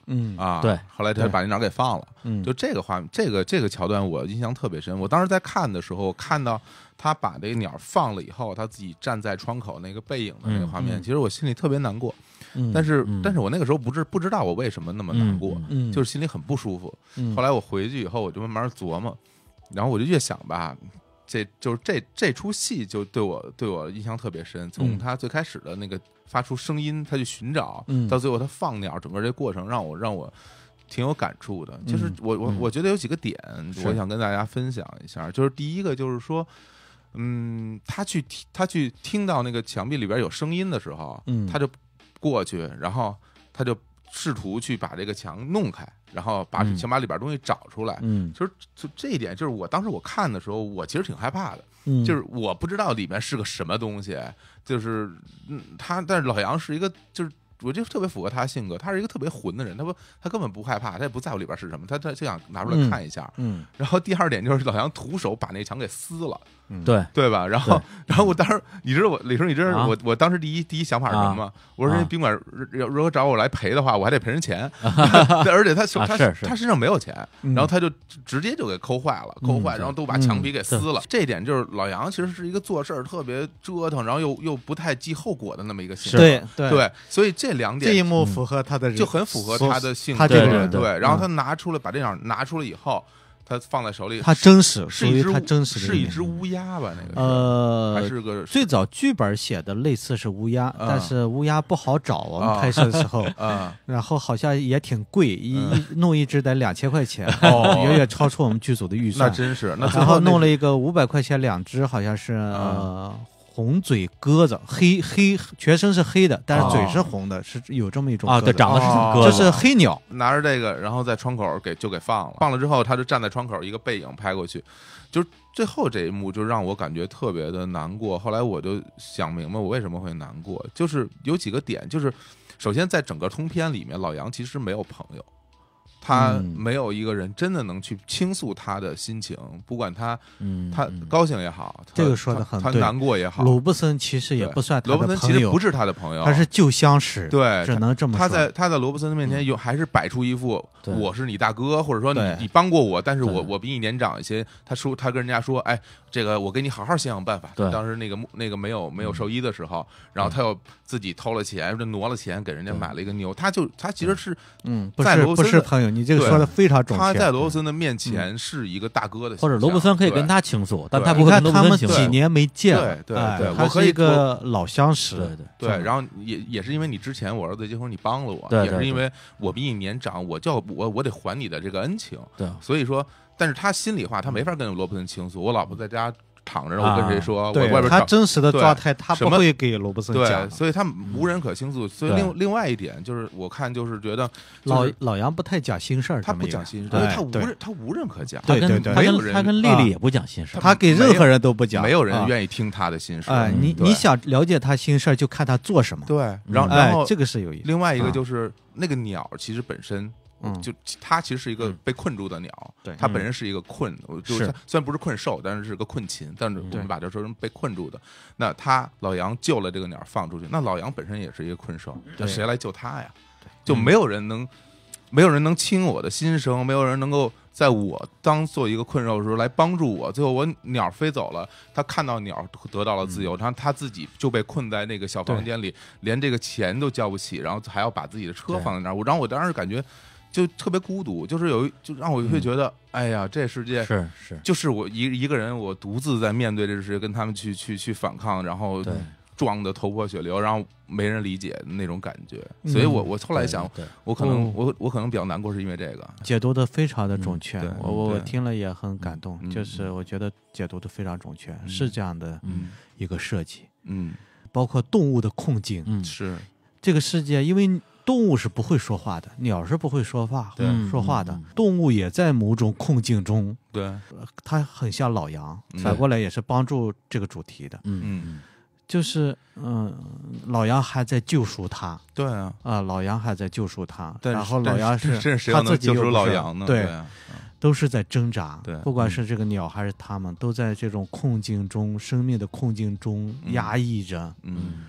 S2: 嗯啊，对，
S3: 后来他把那鸟给放了。嗯，就这个画面，这个这个桥段我印象特别深。我当时在看的时候，看到他把这鸟放了以后，他自己站在窗口那个背影的那个画面，其实我心里特别难过。但是，但是我那个时候不是不知道我为什么那么难过，就是心里很不舒服。后来我回去以后，我就慢慢琢磨，然后我就越想吧，这就是这这出戏就对我对我印象特别深。从他最开始的那个发出声音，他去寻找，到最后他放鸟，整个这过程让我让我挺有感触的。就是我我我觉得有几个点，我想跟大家分享一下。就是第一个就是说，嗯，他去他去听到那个墙壁里边有声音的时候，他就。过去，然后他就试图去把这个墙弄开，然后把想把里边东西找出来。嗯，其实就这一点，就是我当时我看的时候，我其实挺害怕的，就是我不知道里面是个什么东西。就是嗯，他，但是老杨是一个，就是我就特别符合他性格，他是一个特别混的人，他不，他根本不害怕，他也不在乎里边是什么，他他就想拿出来看一下。嗯。然后第二点就是老杨徒手把那墙给撕了。对对吧？然后然后我当时，你知道我李叔，你知道我我当时第一第一想法是什么吗？我说那宾馆如如果找我来赔的话，我还得赔人钱，[LAUGHS] 而且他他他身上没有钱，然后他就直接就给抠
S2: 坏了，抠坏，然后都把墙皮给撕
S3: 了。这点就是老杨其实是一个做事儿特别折腾，然后又又不太计后果的那么一个性格。对对，所以这两点这一幕符合他的，就很符合他的性格。对，然后他拿出了把这场拿出了以后。它放在手里，它真实，是一只乌，是一只乌鸦吧？那个，呃，是个最
S2: 早剧本写的类似是乌鸦，但是乌鸦不好找。我们拍摄的时候，嗯、然后好像也挺贵，一弄一只得两千块钱，[LAUGHS] 远远超出我们剧组的预算。那真是，那然后弄了一个五百块钱两只，好像是。红嘴鸽子，黑黑，全身是黑的，但是嘴是红的，是有这么一种啊，对，长得是鸽子，这是黑鸟，
S3: 拿着这个，然后在窗口给就给放了，放了之后，他就站在窗口，一个背影拍过去，就最后这一幕，就让我感觉特别的难过。后来我就想明白，我为什么会难过，就是有几个点，就是首先在整个通篇里面，老杨其实没有朋友。他没有一个人真的能去倾诉他的心情，不管他，他高兴也好，
S2: 这个说的很，他难过也好。罗布森其实也不算罗布森其实不是他的朋友，他是旧相识，对，只能这么说。他在
S3: 他在罗布森的面前，有还是摆出一副我是你大哥，或者说你你帮过我，但是我我比你年长一些。他说他跟人家说，哎，这个我给你好好想想办法。当时那个那个没有没有兽医的时候，然后他又自己偷了钱，挪了钱给人家买了一个牛。他就他其实是嗯，在罗布森友。你这个说的非常准确。他在罗伯森的面前是一个大哥的，或者罗伯森可以跟他倾诉，但他不会跟罗森他们几年没见对对对，我一个
S2: 老相识，对然
S3: 后也也是因为你之前我儿子结婚你帮了我，也是因为我比你年长，我叫我我得还你的这个恩情。对，所以说，但是他心里话他没法跟罗伯森倾诉。我老婆在家。躺着，我跟谁说？我外边。他真实的状态，
S2: 他不会给罗伯森讲，
S3: 所以他无人可倾诉。所以另另外一点就是，我看就是
S2: 觉得老老杨不太讲心事儿，他不讲心事儿，他无他无人可讲。对对对，他跟他跟丽丽也不讲心事儿，他给任何人都不讲，没有人愿意听
S3: 他的心事儿。你你
S2: 想了解他心事儿，就看他做什么。对，然后然后这个是有意。另外一个就
S3: 是那个鸟，其实本身。嗯，就它其实是一个被困住的鸟，对，它本身是一个困，就是虽然不是困兽，但是是个困禽，但是我们把它说成被困住的。那他老杨救了这个鸟放出去，那老杨本身也是一个困兽，那谁来救他呀？就没有人能，没有人能听我的心声，没有人能够在我当做一个困兽的时候来帮助我。最后我鸟飞走了，他看到鸟得到了自由，然后他自己就被困在那个小房间里，连这个钱都交不起，然后还要把自己的车放在那儿。我然后我当时感觉。就特别孤独，就是有，就让我会觉得，哎呀，这世界是是，就是我一一个人，我独自在面对这个世界，跟他们去去去反抗，然后撞的头破血流，然后没人理解那种感觉。所以我我后来想，我可能
S2: 我我可能比较难过，是因为这个解读的非常的准确，我我听了也很感动。就是我觉得解读的非常准确，是这样的一个设计，嗯，包括动物的困境，是这个世界，因为。动物是不会说话的，鸟是不会说话、说话的。动物也在某种困境中，对，它很像老杨，反过来也是帮助这个主题的。嗯，就是嗯，老杨还在救赎他，对啊，啊，老杨还在救赎他。然后老杨是他自己救赎老杨呢，对，都是在挣扎。对，不管是这个鸟还是他们，都在这种困境中，生命的困境中压抑
S1: 着。嗯。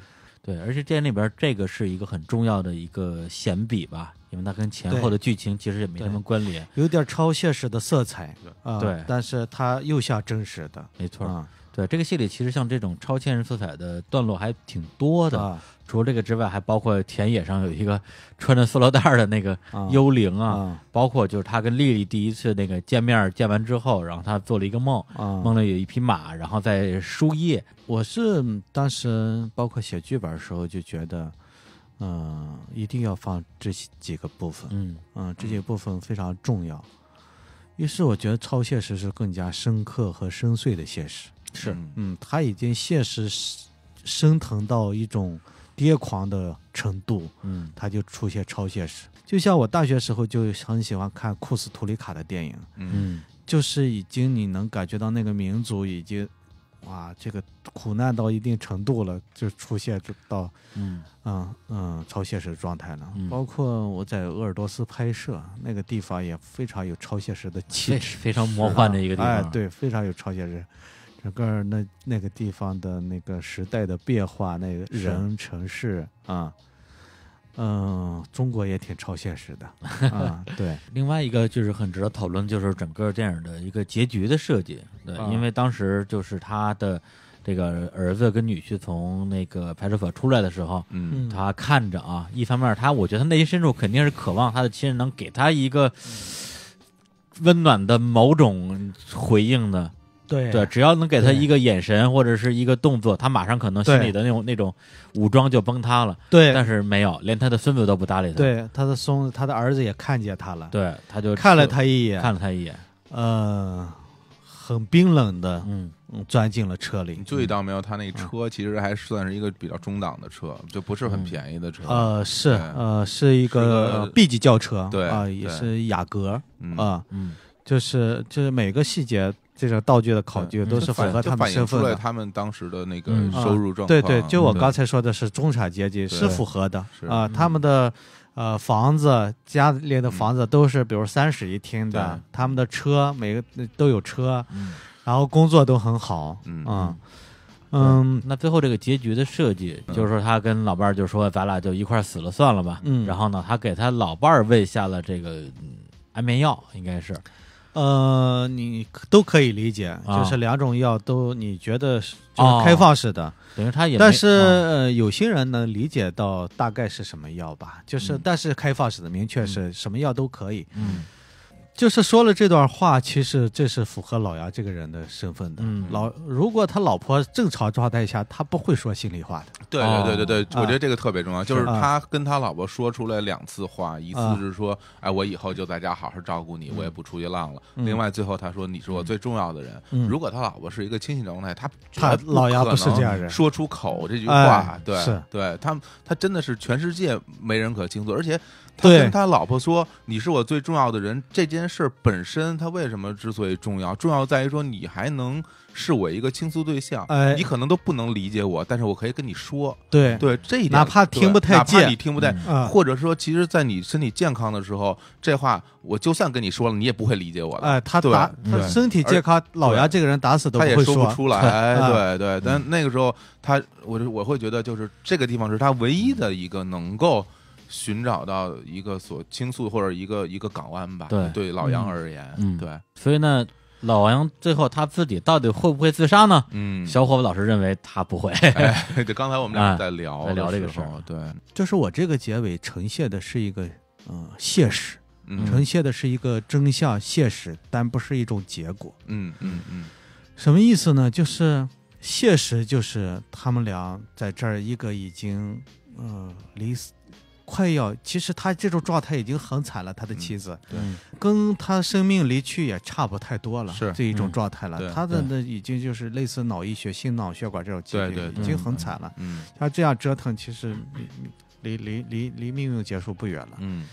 S1: 对，而且电影里边这个是一个很重要的一个闲笔吧，因为它跟前后的剧情其实也没什么关联，有点超现实的色彩，对，但是它又像真实的，没错，对，这个戏里其实像这种超现实色彩的段落还挺多的。除了这个之外，还包括田野上有一个穿着塑料袋的那个幽灵啊，包括就是他跟丽丽第一次那个见面，见完之后，然后他做了一个梦，梦了有一匹马，然后在输液。我是当时包括写剧本的时候就觉得，嗯，一定要放这
S2: 几个部分，嗯，嗯，这些部分非常重要。于是我觉得超现实是更加深刻和深邃的现实，是，嗯，他已经现实升腾到一种。癫狂的程度，嗯，他就出现超现实。就像我大学时候就很喜欢看库斯图里卡的电影，嗯，就是已经你能感觉到那个民族已经，哇，这个苦难到一定程度了，就出现到，嗯，嗯嗯，超现实状态了。包括我在鄂尔多斯拍摄那个地方也非常有超现实的气质，非常魔幻的一个地方，哎，对，非常有超现实。整个那那个地方的那个时代的变
S1: 化，那个人城市啊，嗯，中国也挺超现实的。[LAUGHS] 对，另外一个就是很值得讨论，就是整个电影的一个结局的设计。对，因为当时就是他的这个儿子跟女婿从那个派出所出来的时候，嗯，他看着啊，一方面他我觉得他内心深处肯定是渴望他的亲人能给他一个温暖的某种回应的。对对，只要能给他一个眼神或者是一个动作，他马上可能心里的那种那种武装就崩塌了。对，但是没有，连他的孙子都不搭理他。
S2: 对，他的孙，他的儿子也看见他了。对，他就看了他一眼，看了他一眼，
S1: 嗯，
S2: 很冰冷的，嗯嗯，钻进了车里。你注意
S3: 到没有？他那车其实还算是一个比较中档的车，就不是很便宜的车。呃，是呃，是一个 B 级轿车，对啊，也是雅
S2: 阁啊，嗯，就是就是每个细节。这种道具的考据都是符合他们身份，他们当时的那个收入状况。对对，就我刚才说的是中产阶级是符合的啊。他们的呃房子家里的房子都是比如三室一厅的，他们的车每个都有车，然后工作都很好。嗯嗯，
S1: 那最后这个结局的设计，就是说他跟老伴儿就说咱俩就一块死了算了吧。嗯，然后呢，他给他老伴儿喂下了这个安眠药，应该是。呃，你
S2: 都可以理解，就是两种药都你觉得是开放式的，等于他也，但是有些人能理解到大概是什么药吧，就是但是开放式的，明确是什么药都可以，嗯。就是说了这段话，其实这是符合老杨这个人的身份的。老，如果他老婆正常状态下，他不会说心里话的。对对对对对，我觉得这
S3: 个特别重要。就是他跟他老婆说出来两次话，一次是说，哎，我以后就在家好好照顾你，我也不出去浪了。另外，最后他说，你是我最重要的人。如果他老婆是一个清醒状态，他他老杨不是这样人，说出口这句话，对，对，他他真的是全世界没人可倾诉，而且。他跟他老婆说：“你是我最重要的人。”这件事本身，他为什么之所以重要？重要在于说你还能是我一个倾诉对象。哎，你可能都不能理解我，但是我可以跟你说。
S2: 对对，这一点，哪怕听不太，哪怕你听不太，
S3: 或者说，其实，在你身体健康的时候，这话我就算跟你说了，你也不会理解我的。哎，他打他身体健康，老牙这个人打死他也说不出来。对对，但那个时候，他我我会觉得，就是这个地方是他唯一的一个能够。寻找到一个所倾诉或者一个一个港湾吧。对，对，老杨而言，嗯，对。
S1: 所以呢，老杨最后他自己到底会不会自杀呢？嗯，小伙子老师认为他不会。对，刚才我们俩在聊聊这个事儿，对，就是我这个结尾呈现的是一
S2: 个嗯现实，呈现的是一个真相，现实，但不是一种结果。嗯嗯嗯，什么意思呢？就是现实就是他们俩在这儿一个已经嗯离。快要，其实他这种状态已经很惨了，他的妻子，跟他生命离去也差不太多了，是这一种状态了，他的那已经就是类似脑溢血、心脑血管这种疾病，已经很惨了。嗯，像这样折腾，其实离离离离命运结束不远了。嗯，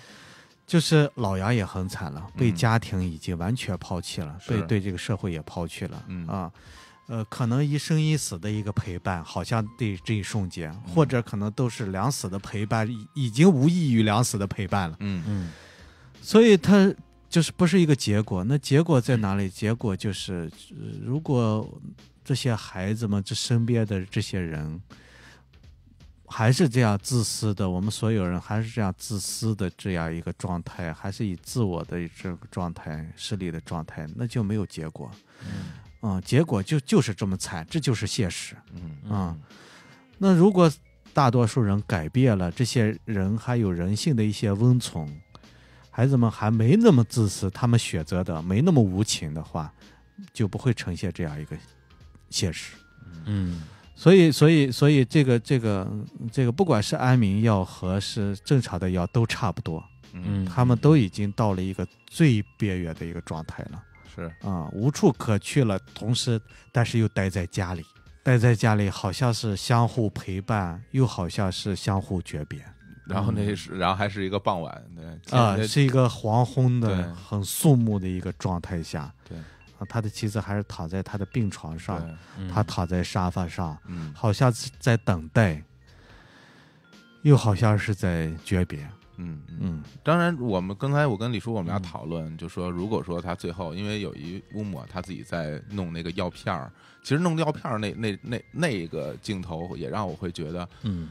S2: 就是老杨也很惨了，被家庭已经完全抛弃了，被对这个社会也抛弃了。嗯啊。呃，可能一生一死的一个陪伴，好像对这一瞬间，或者可能都是两死的陪伴，已经无异于两死的陪伴了。嗯嗯，所以他就是不是一个结果。那结果在哪里？结果就是，如果这些孩子们这身边的这些人还是这样自私的，我们所有人还是这样自私的这样一个状态，还是以自我的这个状态、势力的状态，那就没有结果。嗯。啊，结果就就是这么惨，这就是现实。嗯啊，那如果大多数人改变了，这些人还有人性的一些温存，孩子们还没那么自私，他们选择的没那么无情的话，就不会呈现这样一个现实。嗯，所以所以所以这个这个这个，不管是安眠药和是正常的药都差不多。嗯，他们都已经到了一个最边缘的一个状态了。是啊，无处可去了，同时，但是又待在家里，待在家里好像是相互陪伴，又好像是相互诀别。然后那
S3: 是，然后还是一个傍晚，对，
S2: 啊，是一个黄昏的很肃穆的一个状态下，对，啊，他的妻子还是躺在他的病床上，他躺在沙发上，嗯，好像是在等待，又好像是在诀别。嗯嗯，当
S3: 然，我们刚才我跟李叔我们俩讨论，就说如果说他最后因为有一乌姆他自己在弄那个药片儿，其实弄药片儿那那那那个镜头也让我会觉得，嗯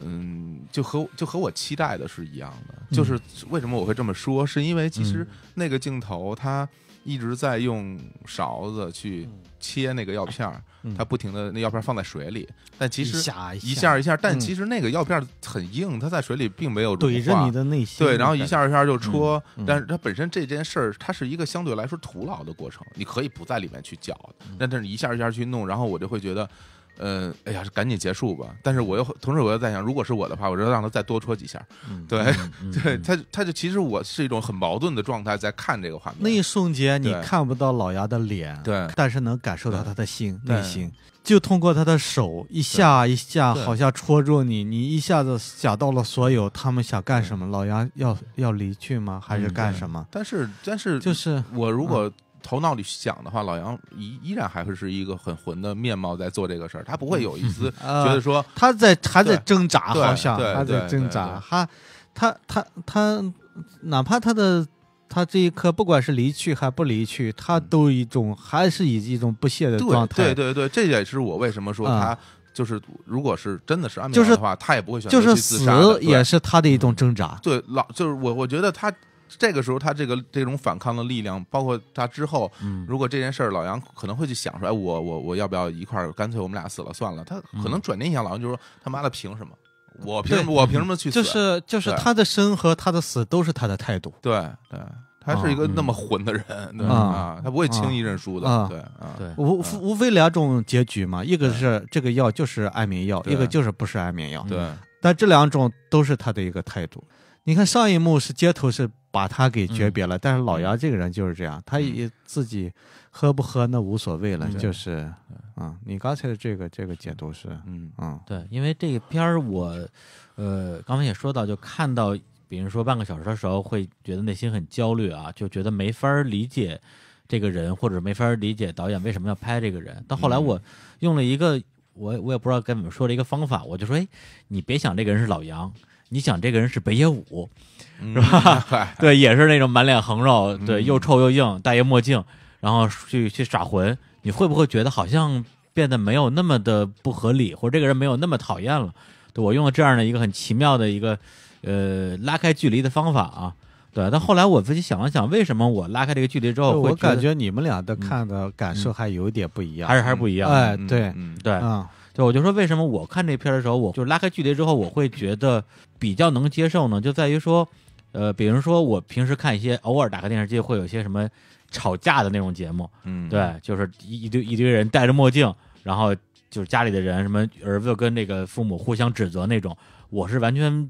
S3: 嗯，就和就和我期待的是一样的。就是为什么我会这么说，是因为其实那个镜头它。一直在用勺子去切那个药片儿，他不停的那药片放在水里，但其实一下一下，但其实那个药片很硬，它在水里并没有内化。对，然后一下一下就戳，但是它本身这件事儿，它是一个相对来说徒劳的过程。你可以不在里面去搅，但是一下一下去弄，然后我就会觉得。嗯，哎呀，赶紧结束吧！但是我又同时我又在想，如果是我的话，我就让他再多戳几下。对，对，他，他就其实我是一种很矛盾的状态，在看这个画面。
S2: 那一瞬间，你看不到老杨的脸，对，但是能感受到他的心，内心就通过他的手一下一下，好像戳住你，你一下子想到了所有他们想干什么，老杨要要离去吗？还是干什么？
S3: 但是，但是，就是我如果。头脑里想的话，老杨依依然还会是一个很浑的面貌在做这个事儿，他不会有一丝 [LAUGHS] 觉得说他在还在挣扎，好像还在挣扎，
S2: 他他他他，哪怕他的他这一刻不管是离去还不离去，他都一种还是以一种不屑的状态。对
S3: 对对对，这也是我为什么说他就是，如果是真的是安眠的话，他也不会选择去自杀，也
S2: 是他的一种挣扎。
S3: 对，老就是我，我觉得他。这个时候他这个这种反抗的力量，包括他之后，如果这件事儿老杨可能会去想说，哎，我我我要不要一块儿，干脆我们俩死了算了。他可能转念一想，老杨就说他妈的凭什么，我凭什么我凭什么去死？就是就是他
S2: 的生和他的死都是他的态度。对对，他是一个那
S3: 么混的人
S2: 啊，他不会轻易认输的。对对，无无非两种结局嘛，一个是这个药就是安眠药，一个就是不是安眠药。对，但这两种都是他的一个态度。你看上一幕是街头是。把他给诀别了，但是老杨这个人就是这样，他也自己喝不喝那无所谓了，就
S1: 是，啊，你刚才的这个这个解读是，嗯嗯，对，因为这一儿我，呃，刚才也说到，就看到，比如说半个小时的时候，会觉得内心很焦虑啊，就觉得没法理解这个人，或者没法理解导演为什么要拍这个人。到后来我用了一个我我也不知道跟你们说的一个方法，我就说，哎，你别想这个人是老杨。你想这个人是北野武，是吧？[LAUGHS] 对，也是那种满脸横肉，对，又臭又硬，戴一墨镜，然后去去耍浑。你会不会觉得好像变得没有那么的不合理，或者这个人没有那么讨厌了？对我用了这样的一个很奇妙的一个呃拉开距离的方法啊。对，但后来我自己想了想，为什么我拉开这个距离之后，我感觉你们俩的看的感受还有点不一样，还是还是不一样。哎，对，嗯，对，嗯。对，我就说为什么我看这片的时候，我就拉开距离之后，我会觉得比较能接受呢？就在于说，呃，比如说我平时看一些偶尔打开电视机会有些什么吵架的那种节目，嗯，对，就是一一堆一堆人戴着墨镜，然后就是家里的人什么儿子跟这个父母互相指责那种，我是完全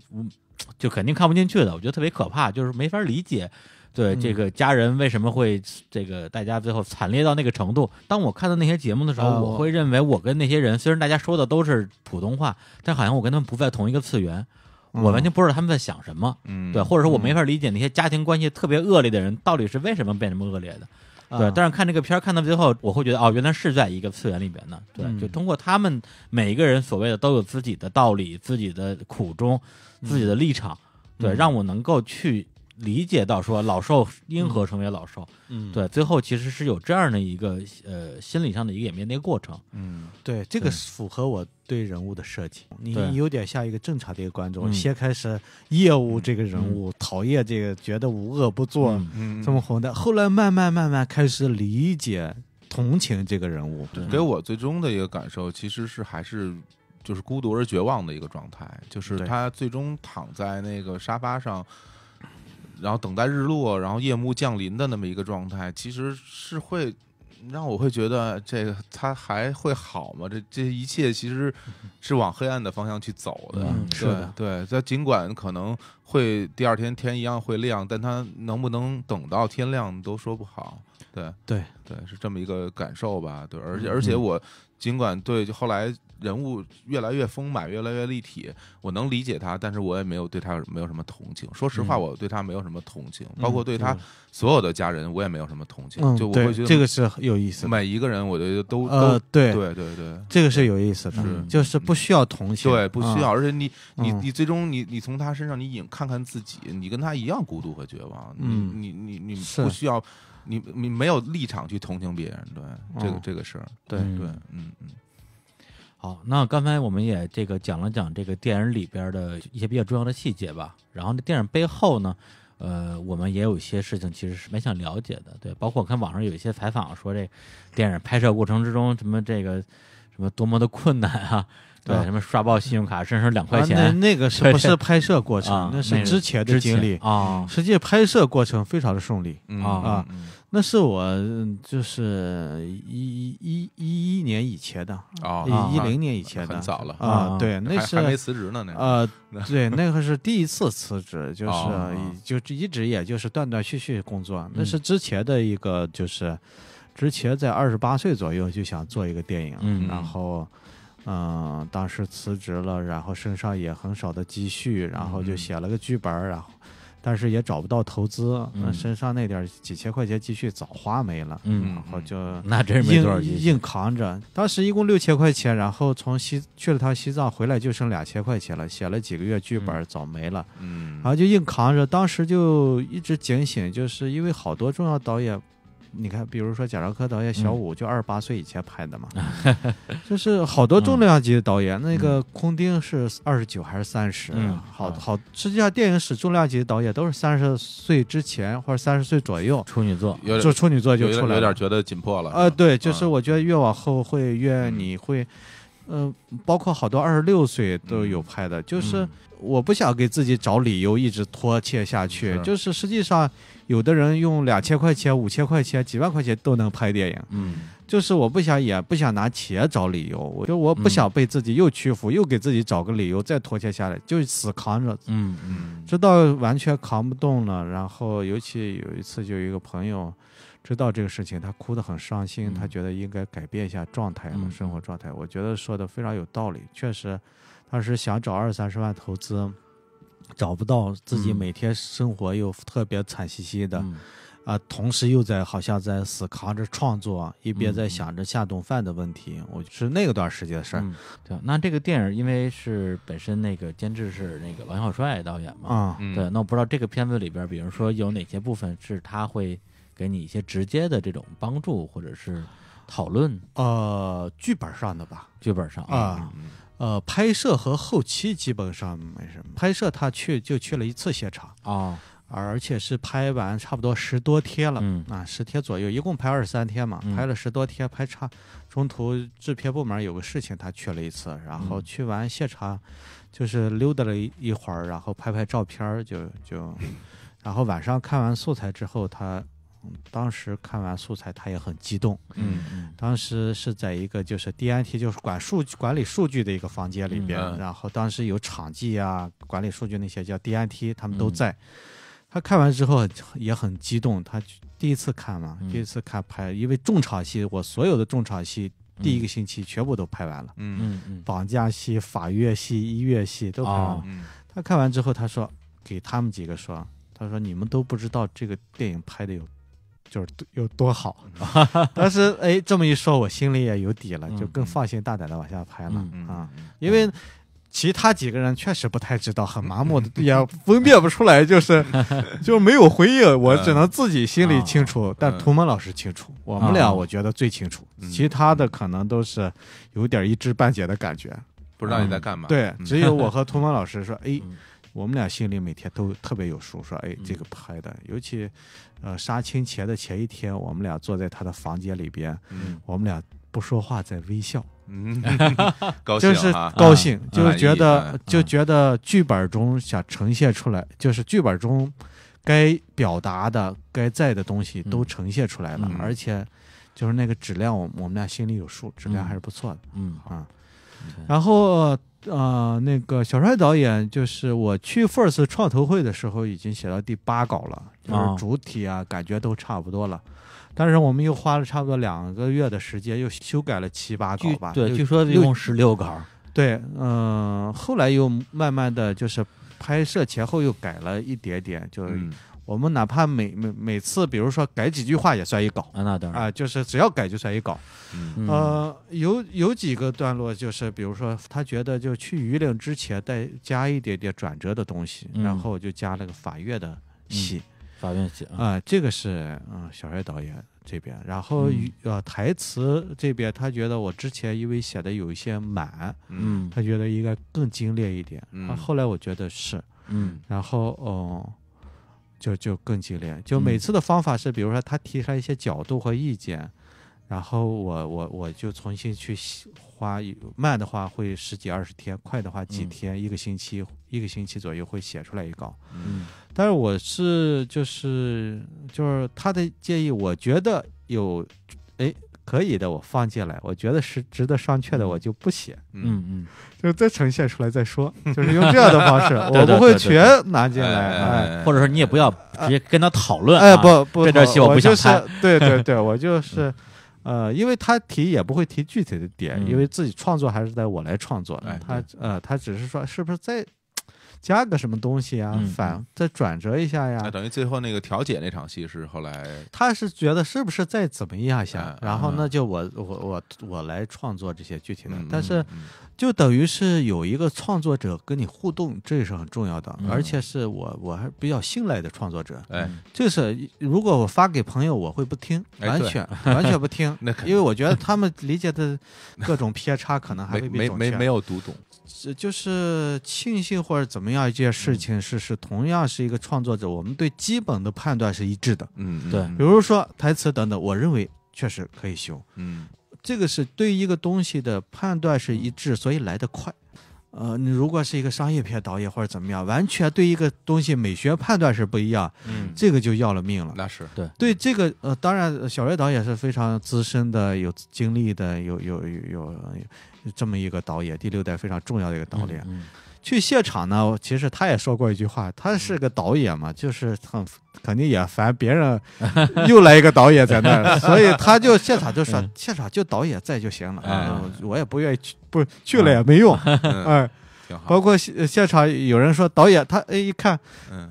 S1: 就肯定看不进去的，我觉得特别可怕，就是没法理解。对这个家人为什么会这个大家最后惨烈到那个程度？当我看到那些节目的时候，我会认为我跟那些人虽然大家说的都是普通话，但好像我跟他们不在同一个次元，我完全不知道他们在想什么。对，或者说我没法理解那些家庭关系特别恶劣的人到底是为什么变那么恶劣的。对，但是看这个片儿看到最后，我会觉得哦，原来是在一个次元里边呢。对，就通过他们每一个人所谓的都有自己的道理、自己的苦衷、自己的立场，对，让我能够去。理解到说老寿因何成为老寿，嗯，对，最后其实是有这样的一个呃心理上的一个演变的一个过程，嗯，对，这个符合我对人物的
S2: 设计，你有点像一个正常的一个观众，先开始厌恶这个人物，讨厌这个觉得无恶不作这么红的，后来慢慢慢慢开始理解同情这个人物，给我最终的一个感
S3: 受其实是还是就是孤独而绝望的一个状态，就是他最终躺在那个沙发上。然后等待日落，然后夜幕降临的那么一个状态，其实是会让我会觉得，这个它还会好吗？这这一切其实是往黑暗的方向去走的。是的，对。它尽管可能会第二天天一样会亮，但它能不能等到天亮都说不好。对，对，对，是这么一个感受吧。对，而且而且我尽管对，就后来。人物越来越丰满，越来越立体。我能理解他，但是我也没有对他没有什么同情。说实话，我对他没有什么同情，包括对他所有的家人，我也没有什么同情。就我会觉得这个是有意思。每一个人，我觉得都呃，对对对对，这个
S2: 是有意思的，就是不需要同情，对，不需要。而
S3: 且你你你，最终你你从他身上你引看看自己，你跟他一样孤独和绝望。你你你你不需要，你你没有立场去同情别
S1: 人。对，这个这个是，对对，嗯嗯。好，那刚才我们也这个讲了讲这个电影里边的一些比较重要的细节吧。然后，呢，电影背后呢，呃，我们也有一些事情其实是蛮想了解的，对。包括我看网上有一些采访说，这电影拍摄过程之中，什么这个什么多么的困难啊，对，什么刷爆信用卡，甚至两块钱。那那个 [LAUGHS] 是不是拍摄过程？那是之前的经历啊。
S2: 实际拍摄过程非常的顺利啊。那是我就是一一一一一年以前的啊，一零年以前的早了啊，对，那是还没辞职呢，那呃，[LAUGHS] 对，那个是第一次辞职，就是就一直也就是断断续续工作，那是之前的一个就是，之前在二十八岁左右就想做一个电影，然后嗯，当时辞职了，然后身上也很少的积蓄，然后就写了个剧本，然后。但是也找不到投资，身上那点几千块钱积蓄早花没了，嗯，然后就
S1: 那真没多少硬
S2: 扛着。当时一共六千块钱，然后从西去了趟西藏回来就剩两千块钱了，写了几个月剧本早没了，嗯，然后就硬扛着，当时就一直警醒，就是因为好多重要导演。你看，比如说贾樟柯导演，小五就二十八岁以前拍的嘛，[LAUGHS] 就是好多重量级的导演，那个空丁是二十九还是三十？嗯，好好，实际上电影史重量级的导演都是三十岁之前或者三十岁左右。处女座，就处女座就出来，有点觉得紧
S3: 迫了。呃，对，
S2: 就是我觉得越往后会越你会，呃，包括好多二十六岁都有拍的，就是我不想给自己找理由一直拖欠下去，就是实际上。有的人用两千块钱、五千块钱、几万块钱都能拍电影，嗯，就是我不想演，不想拿钱找理由，我就我不想被自己又屈服，又给自己找个理由再拖欠下来，就死扛着，
S4: 嗯嗯，
S2: 直到完全扛不动了。然后尤其有一次，就一个朋友知道这个事情，他哭得很伤心，他觉得应该改变一下状态，生活状态。我觉得说的非常有道理，确实，他是想找二三十万投资。找不到自己，每天生活又特别惨兮兮的，啊，同时又在好像在死扛着创作，
S1: 一边在想着下顿饭的问题。我是那个段时间的事儿，对。那这个电影因为是本身那个监制是那个王小帅导演嘛，啊，对。那我不知道这个片子里边，比如说有哪些部分是他会给你一些直接的这种帮助，或者是讨论呃剧本上的吧，剧本上啊。呃，拍
S2: 摄和后期基本上没什么。拍摄他去就去了一次现场啊，而且是拍完差不多十多天了，啊，十天左右，一共拍二十三天嘛，拍了十多天。拍差，中途制片部门有个事情，他去了一次，然后去完现场，就是溜达了一会儿，然后拍拍照片儿，就就，然后晚上看完素材之后，他。当时看完素材，他也很激动。嗯当时是在一个就是 DIT，就是管数据、管理数据的一个房间里边。然后当时有场记啊，管理数据那些叫 DIT，他们都在。他看完之后也很激动，他第一次看嘛，第一次看拍，因为重场戏，我所有的重场戏第一个星期全部都拍完了。嗯嗯嗯，绑架戏、法院戏、音乐戏都拍完了。他看完之后，他说：“给他们几个说，他说你们都不知道这个电影拍的有。”就是有多好，[LAUGHS] 但是哎，这么一说，我心里也有底了，就更放心大胆的往下拍了啊。因为其他几个人确实不太知道，很麻木的，也分辨不出来，就是 [LAUGHS] 就没有回应。我只能自己心里清楚，但涂蒙老师清楚，我们俩我觉得最清楚，其他的可能都是有点一知半解的感觉，不知道你在干嘛。对，只有我 [LAUGHS] 和涂蒙老师说，哎。我们俩心里每天都特别有数，说哎，这个拍的，尤其，呃，杀青前的前一天，我们俩坐在他的房间里边，我们俩不说话，在微笑，嗯，[LAUGHS] 高兴，就是高兴，就是觉得就觉得剧本中想呈现出来，就是剧本中该表达的、该在的东西都呈现出来了，而且就是那个质量，我们俩心里有数，质量还是不错的，嗯啊。然后，呃，那个小帅导演，就是我去 first 创投会的时候，已经写到第八稿了，就是主体啊，感觉都差不多了。但是我们又花了差不多两个月的时间，又修改了七八稿吧。对，据说一共十六稿。对，嗯，后来又慢慢的就是拍摄前后又改了一点点，就。是我们哪怕每每每次，比如说改几句话也算一稿啊，那当然啊，就是只要改就算一稿。呃，有有几个段落，就是比如说他觉得就去榆林之前再加一点点转折的东西，然后就加了个法院的戏，
S1: 法院戏啊，
S2: 这个是嗯，小帅导演这边，然后呃台词这边他觉得我之前因为写的有一些满，嗯，他觉得应该更精炼一点，嗯，后来我觉得是，嗯，然后哦。就就更激烈，就每次的方法是，比如说他提出来一些角度和意见，然后我我我就重新去写，花慢的话会十几二十天，快的话几天一个星期一个星期左右会写出来一稿。嗯，但是我是就是就是他的建议，我觉得有，哎。可以的，我放进来。我觉得是值得商榷的，我就不写。嗯嗯，就再呈现出来再说。[LAUGHS] 就是用这样的方式，[LAUGHS] 我不会全拿进来。
S1: 或者说，你也不要直接跟他讨论哎，不不不，我就是对对对，我就
S2: 是，呃，因为他提也不会提具体的点，因为自己创作还是得我来创作。他呃，他只是说是不是在。加个什么东西啊，反再转折一下呀？那
S3: 等于最后那个调解那场戏是后来
S2: 他是觉得是不是再怎么样一下？然后那就我我我我来创作这些具体的。但是就等于是有一个创作者跟你互动，这也是很重要的，而且是我我还比较信赖的创作者。哎，就是如果我发给朋友，我会不听，完全完全不听，[LAUGHS] 因为我觉得他们理解的各种偏差可能还会没没没没有读懂。就是庆幸或者怎么样，一件事情是是同样是一个创作者，我们对基本的判断是一致的。嗯，对，比如说台词等等，我认为确实可以修。嗯，这个是对一个东西的判断是一致，所以来得快。呃，你如果是一个商业片导演或者怎么样，完全对一个东西美学判断是不一样。嗯，这个就要了命了。那是对对这个呃，当然小瑞导演是非常资深的、有经历的、有有有有。这么一个导演，第六代非常重要的一个导演，去现场呢。其实他也说过一句话，他是个导演嘛，就是很肯定也烦别人 [LAUGHS] 又来一个导演在那儿，[LAUGHS] 所以他就现场就说，现场就导演在就行了，我也不愿意去，不去了也没用。包括现现场有人说导演他哎一看，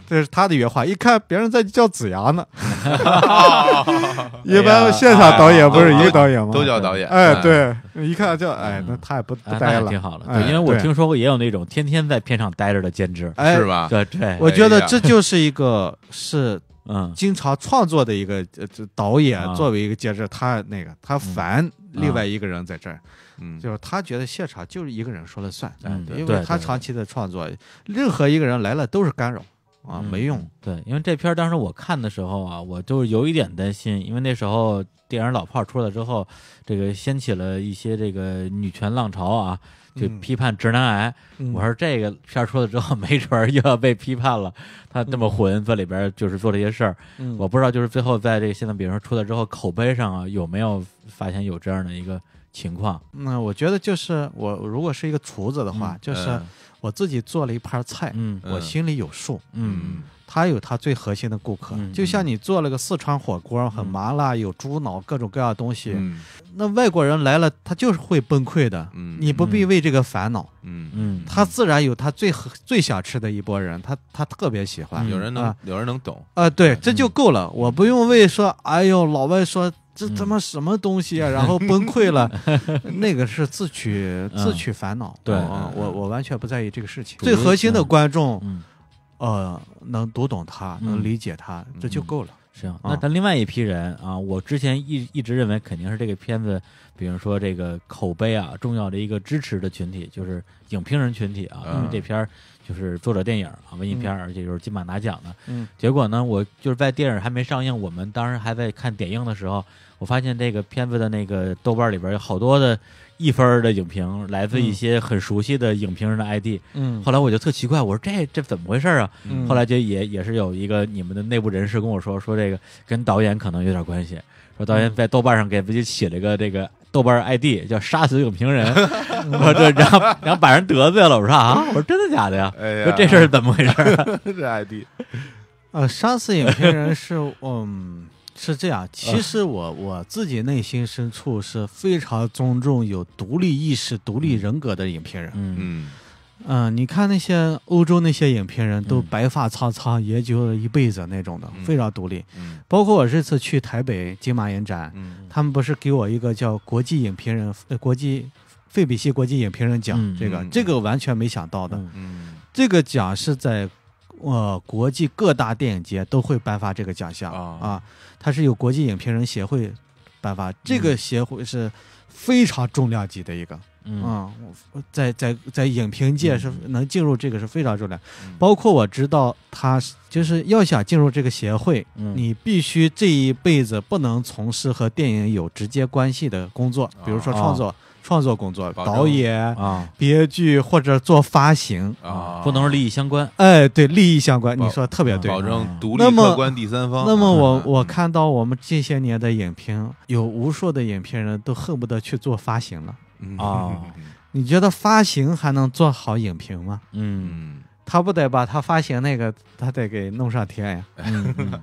S2: 这是他的原话，一看别人在叫子牙呢。[LAUGHS] 一般现场导演不是一个导演吗？都叫导演。哎，对，一看就哎，那他也不待了。挺好了，因为我听说过
S1: 也有那种天天在片场待着的兼职，是吧？对对。我觉得这就是一个
S2: 是。嗯，经常创作的一个这导演作为一个介质，他那个他烦另外一个人在这儿，嗯，就是他觉得现场就是一个人说了算，嗯，因为他长
S1: 期的创作，任何一个人来了都是干扰啊，没用，对，因为这片当时我看的时候啊，我就有一点担心，因为那时候电影老炮儿出来之后，这个掀起了一些这个女权浪潮啊。就批判直男癌，我说这个片儿出了之后，没准又要被批判了。他那么混在里边，就是做这些事儿，我不知道，就是最后在这个现在，比如说出了之后，口碑上啊有没有发现有这样的一个情况？那我觉得就是我如果是一个厨子的话，就是
S2: 我自己做了一盘菜，我心里有数。嗯。他有他最核心的顾客，就像你做了个四川火锅，很麻辣，有猪脑，各种各样东西。那外国人来了，他就是会崩溃的。你不必为这个烦恼。
S3: 嗯
S4: 嗯，
S2: 他自然有他最最想吃的一波人，他他特别喜欢。有人能有人能懂啊？对，这就够了。我不用为说，哎呦，老外说这他妈什么东西啊，然后崩溃了。[LAUGHS] 那个是自取自取烦恼。对我我完全不在意这个事情。最核心的观众。
S1: 呃，能读懂他，能理解他，这就够了。是啊，那但另外一批人啊，我之前一一直认为肯定是这个片子，比如说这个口碑啊，重要的一个支持的群体就是影评人群体啊，因为这片儿。就是作者电影啊，文艺片，而且就是金马拿奖的。嗯，结果呢，我就是在电影还没上映，我们当时还在看点映的时候，我发现这个片子的那个豆瓣里边有好多的一分的影评，来自一些很熟悉的影评人的 ID。嗯，后来我就特奇怪，我说这这怎么回事啊？后来就也也是有一个你们的内部人士跟我说，说这个跟导演可能有点关系，说导演在豆瓣上给自己起了一个这个。豆瓣 ID 叫“杀死影评人”，我这然后然后把人得罪了，我说啊，我说真的假的呀？说这事儿怎么回事？[LAUGHS] 这 ID，呃，“杀
S2: 死影评人”是嗯是这样，其实我我自己内心深处是非常尊重有独立意识、独立人格的影评人，嗯。嗯，你看那些欧洲那些影评人都白发苍苍，研究了一辈子那种的，非常独立。包括我这次去台北金马影展，他们不是给我一个叫国际影评人呃国际费比西国际影评人奖，这个这个完全没想到的。这个奖是在呃国际各大电影节都会颁发这个奖项啊，它是由国际影评人协会颁发，这个协会是非常重量级的一个。啊，我在在在影评界是能进入这个是非常重要。包括我知道他就是要想进入这个协会，你必须这一辈子不能从事和电影有直接关系的工作，比如说创作、创作工作、导演、啊、编剧或者做发行啊，不能利益相关。哎，对，利益相关，你说特别对，保证独立客观第三方。那么我我看到我们这些年的影评，有无数的影评人都恨不得去做发行了。哦，[LAUGHS] 你觉得发行还能做好影评吗？
S4: 嗯，
S2: 他不得把他发行那个，他得给弄上天呀。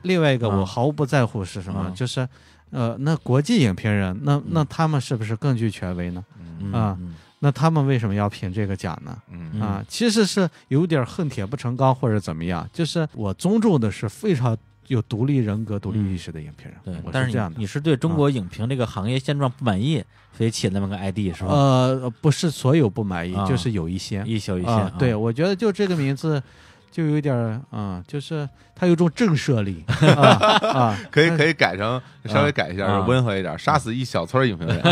S2: 另外一个，我毫不在乎是什么，就是，呃，那国际影评人，那那他们是不是更具权威呢？啊，那他们为什么要评这个奖呢？啊，其实是有点恨铁不成钢或者怎么样，就是我尊重的是非常。有独立人格、独立意识的影评人，对，是这样的。你
S1: 是对中国影评这个行业现状不满意，所以起那么个 ID 是吧？呃，
S2: 不是所有不满意，就是有一些，一小一些。对，我觉得就这个名字。就有点，嗯，就是他有种震慑力，
S3: [LAUGHS] 可以可以改成稍微改一下，温和一点，杀死一小撮影评人。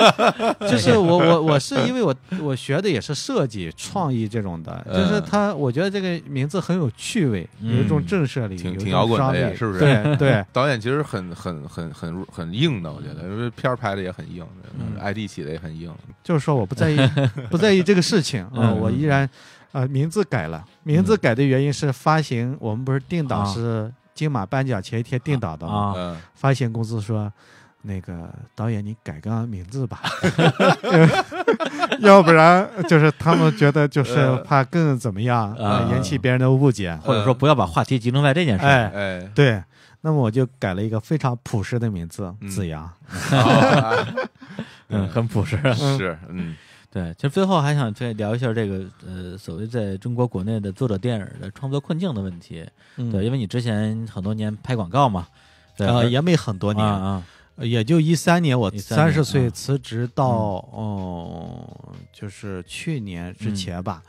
S3: [LAUGHS] 就是我我我是因为我
S2: 我学的也是设计创意这种的，就是他我觉得这个名字很有趣味，有一种震慑力，挺挺摇滚的，是不是？对，
S3: [LAUGHS] 导演其实很很很很很硬的，我觉得，因为片儿拍的也很硬，ID 起的也很硬。就是说我不在意，不在意这个事情啊，我依然。
S2: 啊，名字改了。名字改的原因是发行，我们不是定档是金马颁奖前一天定档的嘛？发行公司说，那个导演你改个名字吧，[LAUGHS] 要不然就是他们觉得就是怕更怎么样，引起别人的误解，或者说
S1: 不要把话题集中在这件事。哎，对。那么我就改了一个非常朴实的名字，子阳。[LAUGHS] [LAUGHS] 嗯，很朴实。是，嗯。对，其实最后还想再聊一下这个，呃，所谓在中国国内的作者电影的创作困境的问题。对，因为你之前很多年拍广告嘛，呃，也
S2: 没很多年啊，也就一三
S1: 年我三十岁
S2: 辞职到，嗯，就是去年之前吧，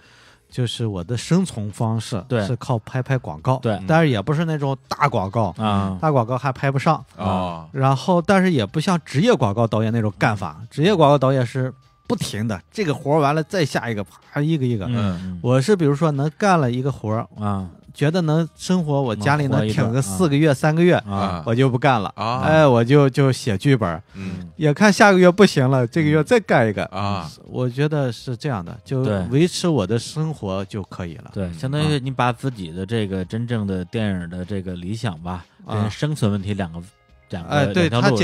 S2: 就是我的生存方式是靠拍拍广告，对，但是也不是那种大广告啊，大广告还拍不上啊，然后但是也不像职业广告导演那种干法，职业广告导演是。不停的，这个活完了再下一个，啪一个一个。嗯，我是比如说能干了一个活啊，觉得能生活，我家里能挺个四个月、三个月啊，我就不干了啊。哎，我就就写剧本。嗯，也看下个月不行了，这个月再干一个啊。我觉得是这样的，就维持我的生
S1: 活就可以了。对，相当于你把自己的这个真正的电影的这个理想吧，跟生存问题两个。两个，两条路，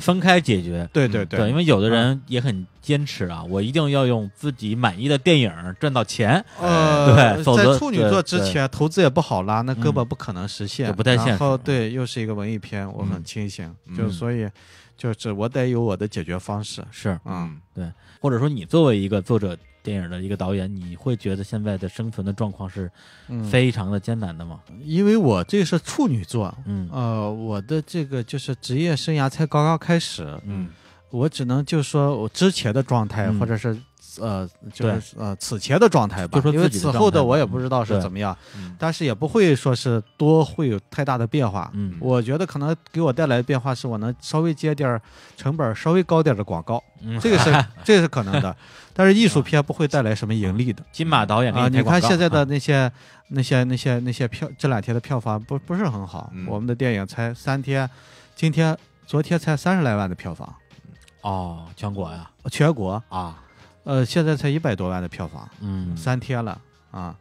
S1: 分开解决。对对对，因为有的人也很坚持啊，我一定要用自己满意的电影赚到钱。呃，对，否则处女座之前
S2: 投资也不好拉，那根本不可能
S1: 实现。不在线。然后
S2: 对，又是一个文艺片，我很清醒，就所以就是我得有我
S1: 的解决方式。是，嗯，对。或者说，你作为一个作者。电影的一个导演，你会觉得现在的生存的状况是非常的艰难的吗？因为我这是处女座，嗯，呃，我的这个就是职业生涯才刚刚开始，嗯，
S2: 我只能就说我之前的状态，或者是。呃，就是呃，此前的状态吧，因为此后的我也不知道是怎么样，但是也不会说是多会有太大的变化。嗯，我觉得可能给我带来的变化是我能稍微接点成本稍微高点的广告，这个是 [LAUGHS] 这是可能的。[LAUGHS] 但是艺术片不会带来什么盈利的。金
S1: 马导演啊，你看现在的
S2: 那些那些那些那些票，这两天的票房不不是很好，我们的电影才三天，今天昨天才三十来万的票房。哦，全国呀，全国啊。呃，现在才一百多万的票房，嗯，三天了啊，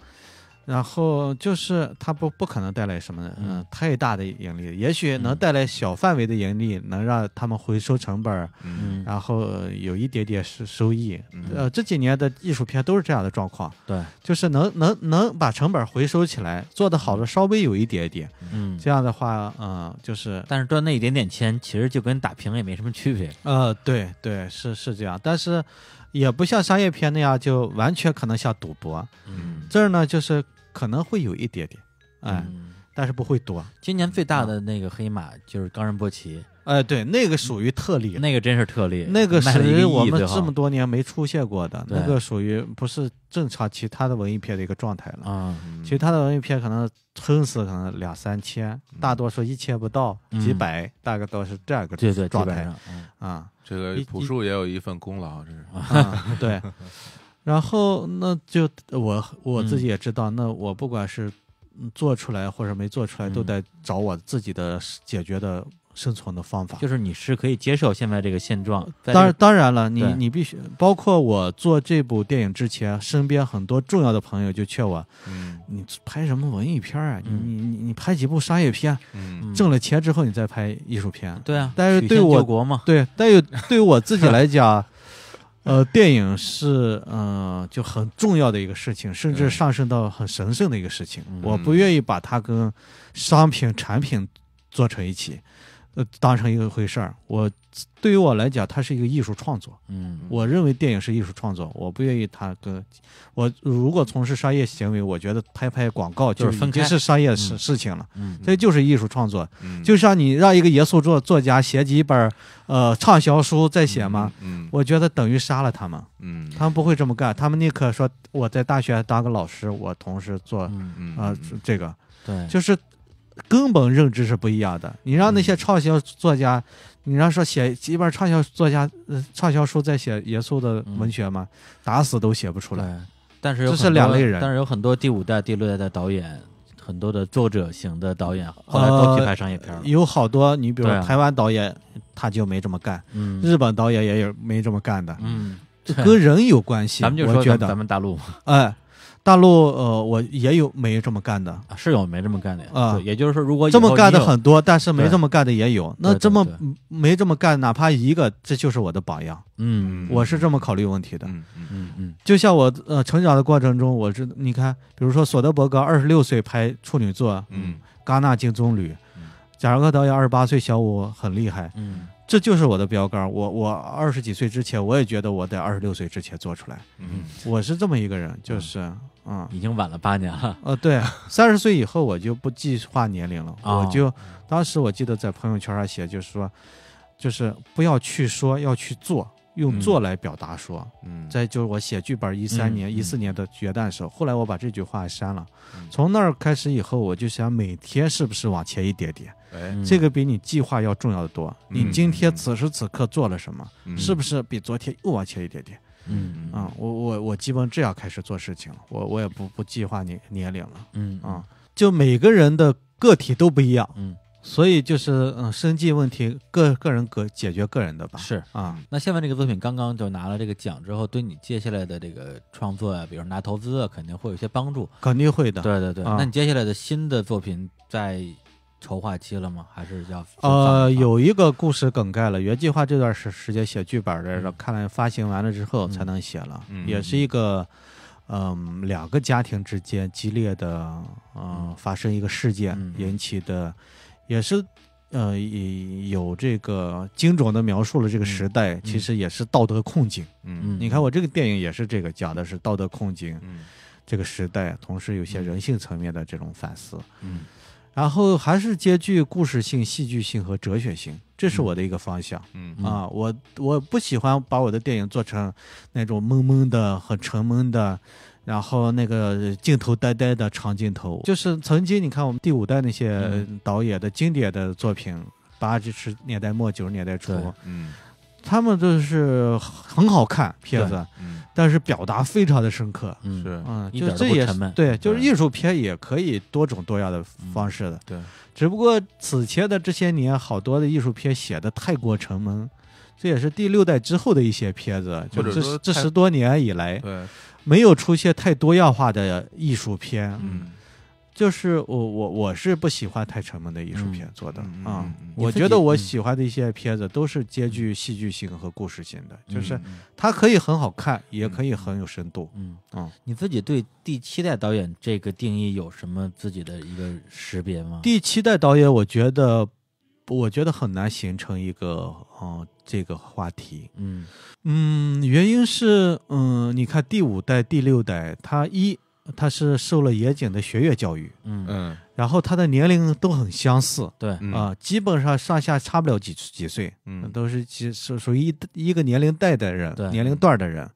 S2: 然后就是它不不可能带来什么嗯太大的盈利，也许能带来小范围的盈利，能让他们回收成本，嗯，然后有一点点收收益，呃，这几年的艺术片都是这样的状况，对，就是能能能把成本回收起来，做得好的稍微有一点点，嗯，这样的话，嗯，就是
S1: 但是赚那一点点钱，其实就跟打平也没什么区别，呃，
S2: 对对，是是这样，但是。也不像商业片那样，就完全可能像赌博。嗯，这儿呢，就是可能会有一点点，哎，但是不会多。
S1: 今年最大的那个黑马
S2: 就是冈仁波齐。哎，对，那个属于特例，那个真是
S1: 特例，那个是我们这么
S2: 多年没出现过的，那个属于不是正常其他的文艺片的一个状态了啊。其他的文艺片可能撑死可能两三千，大多数一千不到，几百，大概都是这样一个状态。对对，啊，这
S3: 个朴树也有一份功劳，这是对。
S2: 然后，那就我我自己也知道，那我不管是做出来或者没做出来，都得
S1: 找我自己的解决的。生存的方法就是你是可以接受现在这个现状，当然当
S2: 然了，你你必须包括我做这部电影之前，身边很多重要的朋友就劝我，嗯，你拍什么文艺片啊？你你你你拍几部商业片，嗯，挣了钱之后你再拍艺术片，对啊，是对我国嘛，对，但有 [LAUGHS] 对我自己来讲，呃，电影是嗯就很重要的一个事情，甚至上升到很神圣的一个事情，我不愿意把它跟商品产品做成一起。呃，当成一回事儿。我对于我来讲，它是一个艺术创作。嗯，我认为电影是艺术创作。我不愿意它跟我如果从事商业行为，我觉得拍拍广告就分。开是商业事事情了。嗯，这就是艺术创作。嗯，就像你让一个严肃作作家写几本呃畅销书再写嘛。嗯，我觉得等于杀了他们。嗯，他们不会这么干。他们宁可说我在大学当个老师，我同时做啊这个。对，就是。根本认知是不一样的。你让那些畅销作家，你让说写几本畅销作家畅销书再写严肃的文学吗？打死都写不出来。
S1: 但是这是两类人。但是有很多第五代、第六代的导演，很多的作者型的导演后来都拍商业片了。有好多，你比如台湾导演他就没这么干，日本
S2: 导演也有没这么干的。嗯，这跟人有关系。咱们就说咱们大陆，哎。大陆，呃，我也有没这么干的，是有没这么干的啊，也就是说，如果这么干的很多，但是没这么干的也有。那这么没这么干，哪怕一个，这就是我的榜样。嗯，我是这么考虑问题的。嗯嗯嗯，就像我呃成长的过程中，我这你看，比如说索德伯格二十六岁拍处女作，嗯，戛纳金棕榈，贾樟柯导演二十八岁小五很厉害，嗯。这就是我的标杆我我二十几岁之前，我也觉得我在二十六岁之前做出来。嗯，我是这么一个人，就是
S1: 嗯，已经晚了八年了。
S2: 呃，对，三十岁以后我就不计划年龄了。我就当时我记得在朋友圈上写，就是说，就是不要去说，要去做，用做来表达说。嗯，在就是我写剧本一三年一四年的决断时候，后来我把这句话删了。从那儿开始以后，我就想每天是不是往前一点点。哎，这个比你计划要重要的多。你今天此时此刻做了什么？是不是比昨天又往前一点点？嗯啊，我我我基本这样开始做事情了。我我也不不计划年年龄了。嗯啊，就每个人的个体都不一样。嗯，所以就是嗯生计问题，个个人个解决个人的吧。是啊，
S1: 那下面这个作品刚刚就拿了这个奖之后，对你接下来的这个创作啊，比如拿投资啊，肯定会有些帮助。
S2: 肯定会的。对对对。那你
S1: 接下来的新的作品在？筹划期了吗？还是要呃，
S2: 有一个故事梗概了。原计划这段时时间写剧本的，看来发行完了之后才能写了。也是一个，嗯，两个家庭之间激烈的，嗯，发生一个事件引起的，也是，呃，有这个精准的描述了这个时代，其实也是道德困境。嗯，你看我这个电影也是这个讲的是道德困境，这个时代，同时有些人性层面的这种反思。嗯。然后还是兼具故事性、戏剧性和哲学性，这是我的一个方向。嗯啊，我我不喜欢把我的电影做成那种闷闷的、很沉闷的，然后那个镜头呆呆的长镜头。就是曾经你看我们第五代那些导演的经典的作品，八十年代末、九十年代初。嗯。他们就是很好看片子，但是表达非常的深刻。是，嗯，就这也是对，就是艺术片也可以多种多样的方式的。对，只不过此前的这些年，好多的艺术片写的太过沉闷，这也是第六代之后的一些片子，就这这十多年以来，没有出现太多样化的艺术片。嗯。就是我我我是不喜欢太沉闷的艺术片做的啊，我觉得我喜欢的一些片子都是兼具戏剧性和故事性的，就是它可以很好看，也可以很有深度。嗯啊，你自己对
S1: 第七代导演这个定义有什么自己的一个识别吗？
S2: 第七代导演，我觉得我觉得很难形成一个嗯，这个话题。嗯嗯，原因是嗯，你看第五代、第六代，他一。他是受了严谨的学院教育，嗯，然后他的年龄都很相似，对，啊，基本上上下差不了几几岁，嗯，都是几属属于一一个年龄代的人，年龄段的人，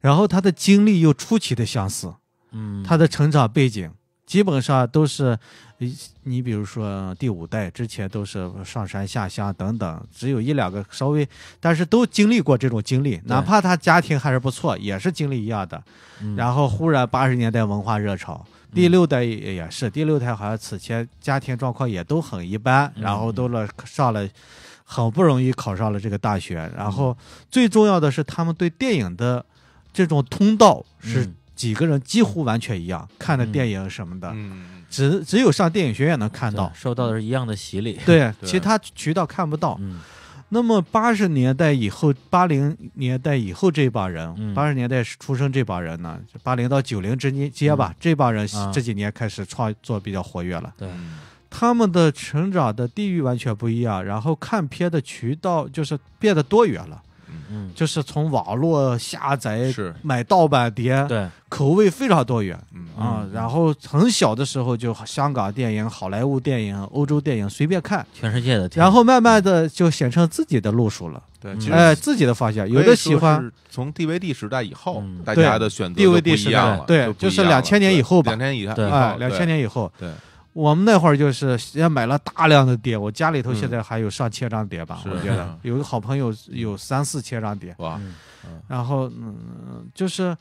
S2: 然后他的经历又出奇的相似，嗯，他的成长背景。基本上都是，你你比如说第五代之前都是上山下乡等等，只有一两个稍微，但是都经历过这种经历，哪怕他家庭还是不错，也是经历一样的。然后忽然八十年代文化热潮，第六代也是，第六代好像此前家庭状况也都很一般，然后都了上了，很不容易考上了这个大学。然后最重要的是，他们对电影的这种通道是。几个人几乎完全一样看的电影什么的，只只有上电影学院能看到，受到的是一
S1: 样的洗礼。对，[LAUGHS] 其他
S2: 渠道看不到。那么八十年代以后，八零年代以后这帮人，八十年代出生这帮人呢，八零到九零之间吧，这帮人这几年开始创作比较活跃了。对，他们的成长的地域完全不一样，然后看片的渠道就是变得多元了。嗯，就是从网络下载，是买盗版碟，对口味非常多元，嗯啊，然后很小的时候就香港电影、好莱坞电影、欧洲电影随便看，全世界的，然后慢慢的就形成自己的路数了，对，哎，自己的方向，有的喜欢
S3: 从 DVD 时代以后大家的选择，DVD 时代对，就是两千年以后，两千年以后两千年以后，
S2: 对。我们那会儿就是也买了大量的碟，我家里头现在还有上千张碟吧。我觉得 [LAUGHS] 有个好朋友有三四千张碟。哇，然后嗯，就是，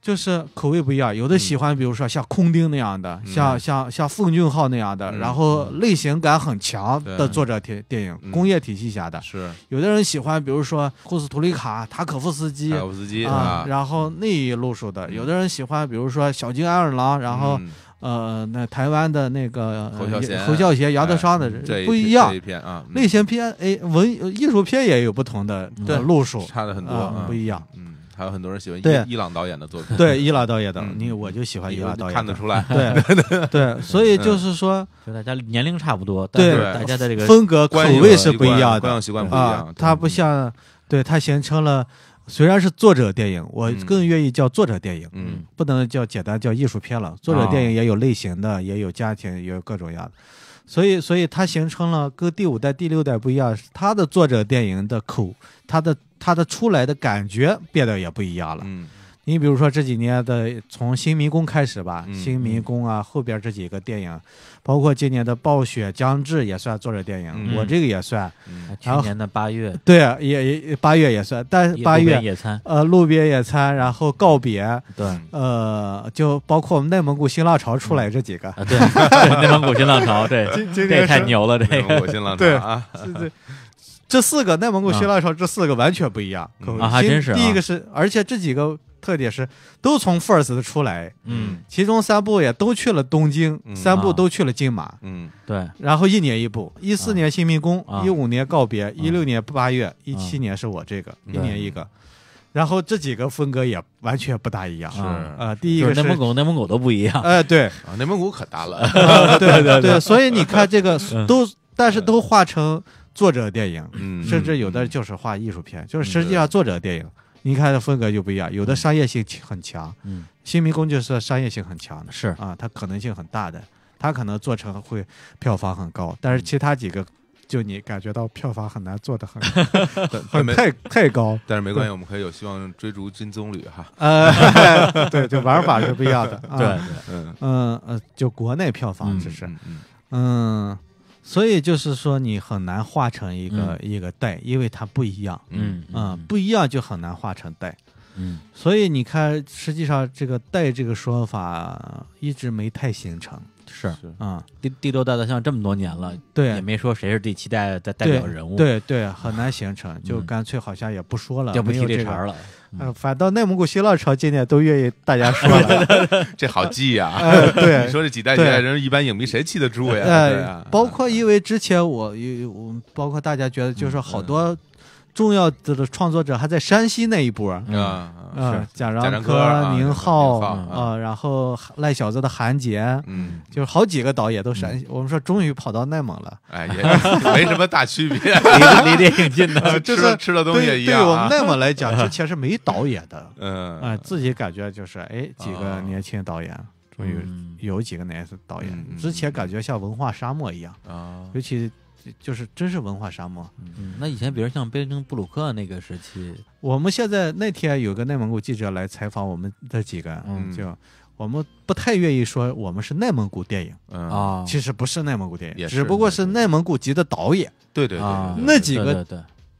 S2: 就是口味不一样，有的喜欢比如说像空丁那样的，像像像奉俊昊那样的，然后类型感很强的作者电电影，工业体系下的。是。有的人喜欢比如说库斯图里卡、塔可夫斯基，塔可夫斯基啊，然后那一路数的。有的人喜欢比如说小津安二郎，然后。呃，那台湾的那个侯孝贤、侯孝贤、杨德昌的人不一样，类型片、哎，文艺术片也有不同的路数，差的很多，不一样。嗯，还有很多人喜欢伊伊朗导演的作品，对伊朗导演的，你我就
S1: 喜欢伊朗导演，看得出来，对 [LAUGHS] 对，所以就是说，就大家年龄差不多，对大家的这个风格、口味是不一样的，观影习惯不一样，
S2: 他不像，对他形成了。虽然是作者电影，我更愿意叫作者电影，嗯，不能叫简单叫艺术片了。作者电影也有类型的，也有家庭，有各种样的，所以，所以它形成了跟第五代、第六代不一样。它的作者电影的口，它的它的出来的感觉变得也不一样了。嗯，你比如说这几年的从新民工开始吧，新民工啊，后边这几个电影。包括今年的暴雪将至也算作者电影，我这个也算，
S1: 去年的八月对啊，
S2: 也八月也算，但八月呃路边野餐，然后告别对，呃就包括我们内蒙古新浪潮出来这几个，对 [LAUGHS] 内蒙古新浪潮，对这太牛了，这个对啊，[LAUGHS] 这这四个内蒙古新浪潮这四个完全不一样，啊还真是第一个是而且这几个。特点是都从 First 出来，嗯，其中三部也都去了东京，三部都去了金马，
S1: 嗯，对，
S2: 然后一年一部，一四年新民工，一五年告别，一六年八月，一七年是我这个一年一个，然后这几个风格也完全不大一样是啊，第一个内蒙古，内蒙古都不一样，哎，对，内蒙古可大了，[LAUGHS] 对对对，所以你看这个 [LAUGHS] 都，但是都画成作者电影，甚至有的就是画艺术片，就是实际上作者电影。你看的风格就不一样，有的商业性很强，嗯，新民工就是商业性很强的，是啊，它可能性很大的，它可能做成会票房很高，但是其他几个就你感觉到票房很难做的很，[LAUGHS] 很太太高，但是没关系，我们
S3: 可以有希望追逐金棕榈哈，[LAUGHS] 呃，[LAUGHS] 对，就玩法是不一样的，对对，嗯
S2: 嗯呃，就国内票房只是，嗯。所以就是说，你很难画成一个一个带，因为它不一样。嗯，嗯，不一样就很难画成带。嗯，所以你看，实际上这个带这个说
S1: 法一直没太形成。是啊，地地道道像这么多年了，对，也没说谁是第七代的代表人物，对对，
S2: 很难形成，就干脆好像也不说了，也不提这茬了。嗯，反倒内蒙古新浪潮今年都愿意大家说，了，[LAUGHS] 这好记呀。[LAUGHS] 对，你说这几代
S3: 人，一般影迷谁记得住呀？哎，
S2: 包括因为之前我有，我包括大家觉得就是好多。重要的创作者还在山西那一波啊，嗯，贾樟柯、宁浩啊，然后赖小子的韩杰，嗯，就是好几个导演都山西。我们说终于跑到内蒙了，哎，也没什么大区别，[LAUGHS] 离离电影近的。[LAUGHS] 吃 [LAUGHS] 吃了东西也一样。对我们内蒙来讲，之前是没导演的，嗯啊，自己感觉就是哎，几个年轻导演，终于有几个男导演。之前感觉像文化沙漠一样啊，尤其。就是真是文化沙漠，
S1: 嗯，那以前比如像贝宁布鲁克那个时期，
S2: 我们现在那天有个内蒙古记者来采访我们的几个，嗯，就我们不太愿意说我们是内蒙古电影，啊，其实不是内蒙古电影，只不过是内蒙古籍的导演，对对对，那几个。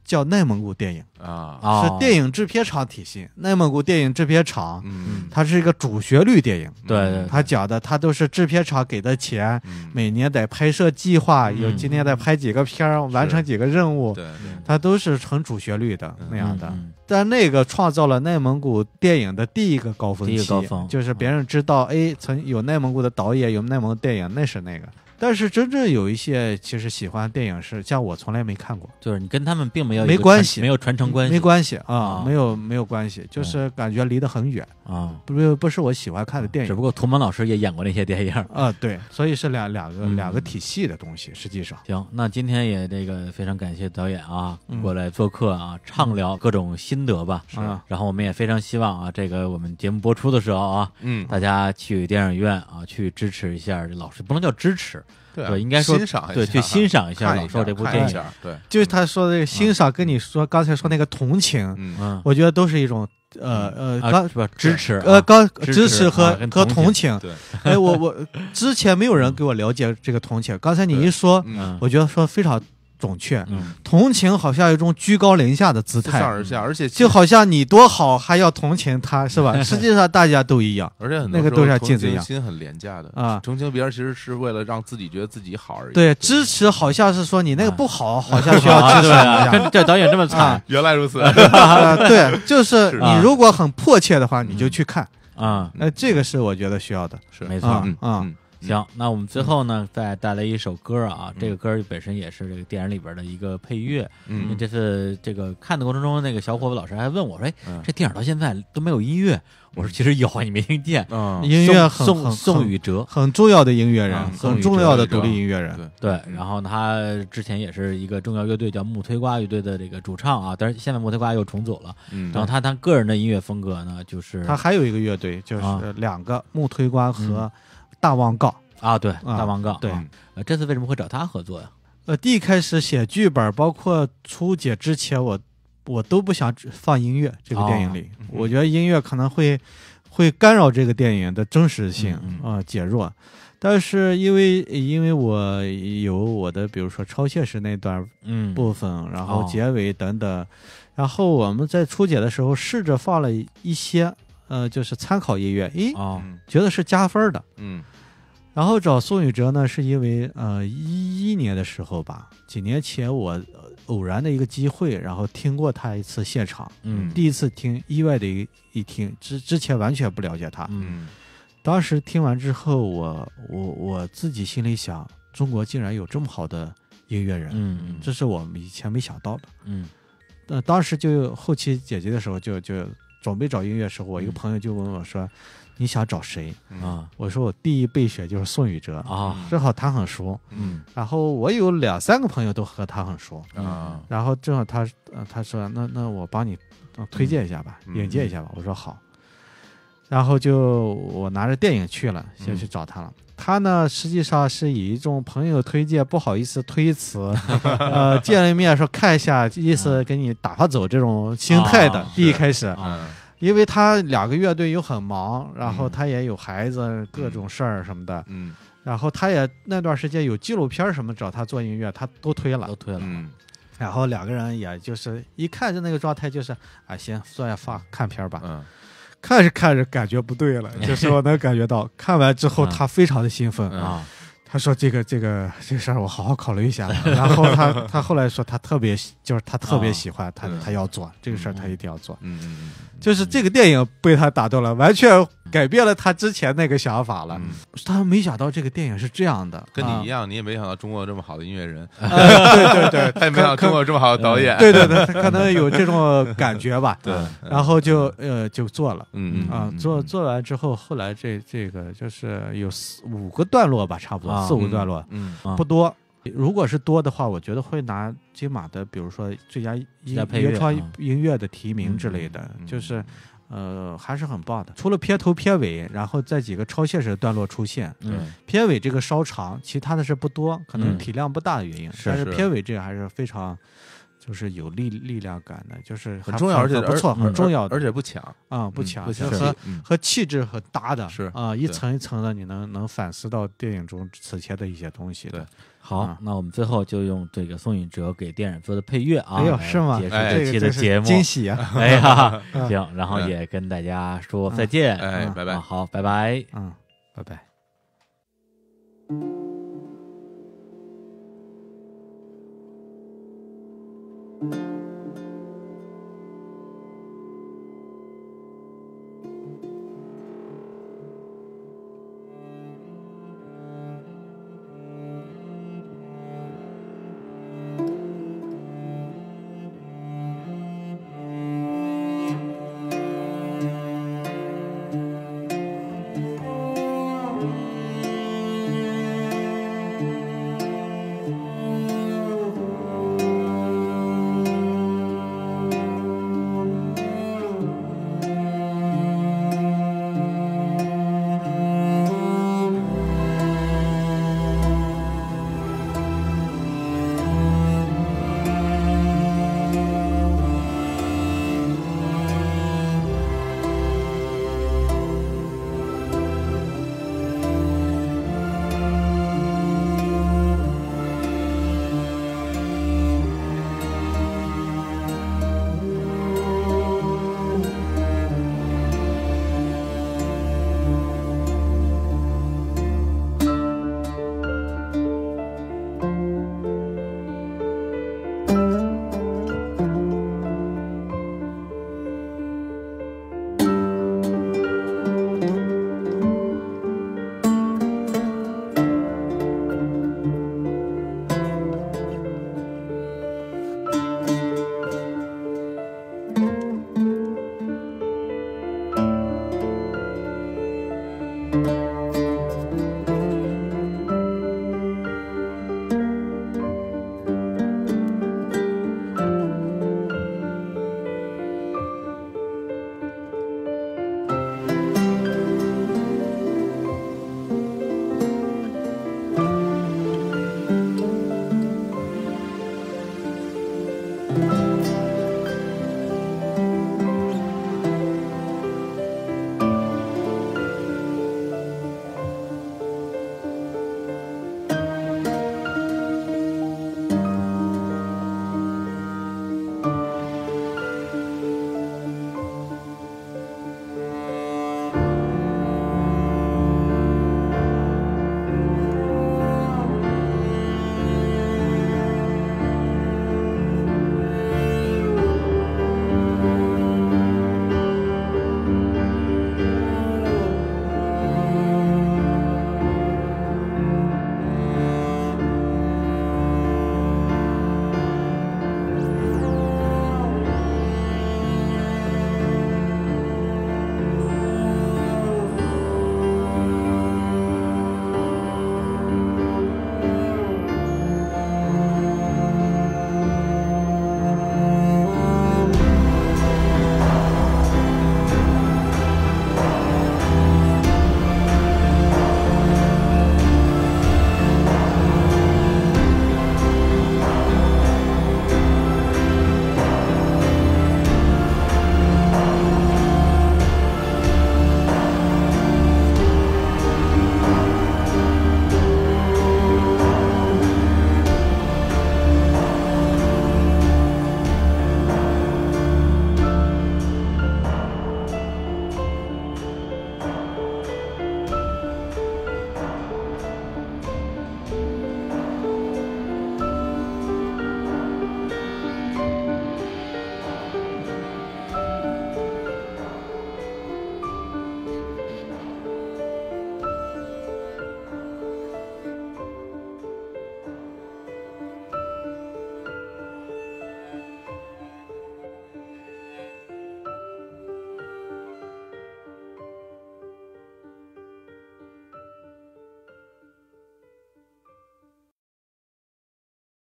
S2: 叫内蒙古电影啊，是电影制片厂体系。内蒙古电影制片厂，嗯，它是一个主旋律电影。对，他讲的，他都是制片厂给的钱，每年得拍摄计划，有今年得拍几个片儿，完成几个任务。对，他都是成主旋律的那样的。但那个创造了内蒙古电影的第一个高峰，期，就是别人知道哎，曾有内蒙古的导演，有内蒙电影，那是那个。但是真正有一些其实喜欢电影是像我从来没看过，就是
S1: 你跟他们并没有没关系，没有传承关系，没关系
S2: 啊，没有没有关系，就是感觉离得很远啊，不不是我喜欢看的电影。只不
S1: 过涂蒙老师也演过那些电影啊，对，所以是两两个两个体系的东西。实际上，行，那今天也这个非常感谢导演啊过来做客啊畅聊各种心得吧。是，然后我们也非常希望啊这个我们节目播出的时候啊，嗯，大家去电影院啊去支持一下这老师，不能叫支持。对，应该说，对，去欣赏一下老说这部电影，对，
S2: 就是他说的欣赏，跟你说刚才说那个同情，嗯，我觉得都是一种，呃呃，刚是吧？支持，呃，刚支持和和同情，对，哎，我我之前没有人给我了解这个同情，刚才你一说，嗯，我觉得说非常。准确，同情好像一种居高临下的姿态，上而下，而且就好像你多好还要同情他，是吧？实 [LAUGHS] 际上大家都一样，而且很个都是这子一样，心
S3: 很廉价的啊，同情别人其实是为了让自己觉得自己好而已。对，支持
S2: 好像是说你那个不好，好像需要支持一下。这 [LAUGHS] 导演这么差，原来如此。[LAUGHS] 对，就是你如果很迫切的话，你就去看
S1: 啊。那这个是我觉得需要的，是没错啊。行，那我们最后呢，再带来一首歌啊。这个歌本身也是这个电影里边的一个配乐。嗯，这次这个看的过程中，那个小伙子老师还问我，说：“哎，这电影到现在都没有音乐。”我说：“其实有，你没听见。”音乐宋宋宇哲，很
S2: 重要的音乐人，很重要的独立音乐人。对，
S1: 然后他之前也是一个重要乐队叫木推瓜乐队的这个主唱啊，但是现在木推瓜又重组了。然后他他个人的音乐风格呢，就是他还有一个乐队，就是两个木
S2: 推瓜和。大王告
S1: 啊，对，大王告，对，呃，这次为什么会找他合作呀？
S2: 呃，第一开始写剧本，包括初解之前，我我都不想放音乐这个电影里，我觉得音乐可能会会干扰这个电影的真实性啊，减弱。但是因为因为我有我的，比如说超现实那段嗯部分，然后结尾等等，然后我们在初解的时候试着放了一些。呃，就是参考音乐，诶，觉得是加分的，嗯，然后找宋宇哲呢，是因为呃一一年的时候吧，几年前我偶然的一个机会，然后听过他一次现场，嗯，第一次听，意外的一一听，之之前完全不了解他，嗯，当时听完之后，我我我自己心里想，中国竟然有这么好的音乐人，嗯这是我们以前没想到的，嗯，那当时就后期解决的时候，就就。准备找音乐时候，我一个朋友就问我说：“你想找谁啊？”我说：“我第一备选就是宋宇哲啊，正好他很熟。”嗯，然后我有两三个朋友都和他很熟啊，然后正好他他说：“那那我帮你推荐一下吧，引荐一下吧。”我说：“好。”然后就我拿着电影去了，先去找他了。他呢，实际上是以一种朋友推荐不好意思推辞，[LAUGHS] 呃，见了面说看一下，意思给你打发走这种心态的。一开始，因为他两个乐队又很忙，然后他也有孩子，各种事儿什么的。嗯。然后他也那段时间有纪录片什么找他做音乐，他都推了，都推了。嗯。然后两个人也就是一看就那个状态，就是啊，行，坐下放看片吧。嗯。看是看着感觉不对了，[LAUGHS] 就是我能感觉到。看完之后他非常的兴奋啊，他说这个这个这个、事儿我好好考虑一下。然后他他后来说他特别。就是他特别喜欢，他他要做这个事儿，他一定要做。嗯嗯嗯，就是这个电影被他打动了，完全改变了他之前那个想法了。他没想到这个电影是这样的，跟你一
S3: 样，你也没想到中国有这么好的音乐人。对对对，他也没想到中国有这么好的导演。对对对，可能有这种感觉
S2: 吧。[LAUGHS] 对，然后就呃就做了。嗯嗯啊，做做完之后，后来这这个就是有四五个段落吧，差不多四五个段落，嗯，不多。如果是多的话，我觉得会拿金马的，比如说最佳音乐、原创音乐的提名之类的，就是，呃，还是很棒的。除了片头、片尾，然后在几个超现实段落出现，嗯，片尾这个稍长，其他的是不多，可能体量不大的原因。但是片尾这个还是非常，就是有力力量感的，就是很重要，而且不错，很重要的，而且不抢啊，不抢，和和气质很搭的，是啊，一层一层的，你能能反思到电影中此前的一些东西，对。好，那我们最后
S1: 就用这个宋允哲给电影做的配乐啊，结束这期的节目，惊喜啊！[LAUGHS] 哎呀，[LAUGHS] 行，然后也跟大家说再见，哎，拜拜，好，拜拜，嗯，拜拜。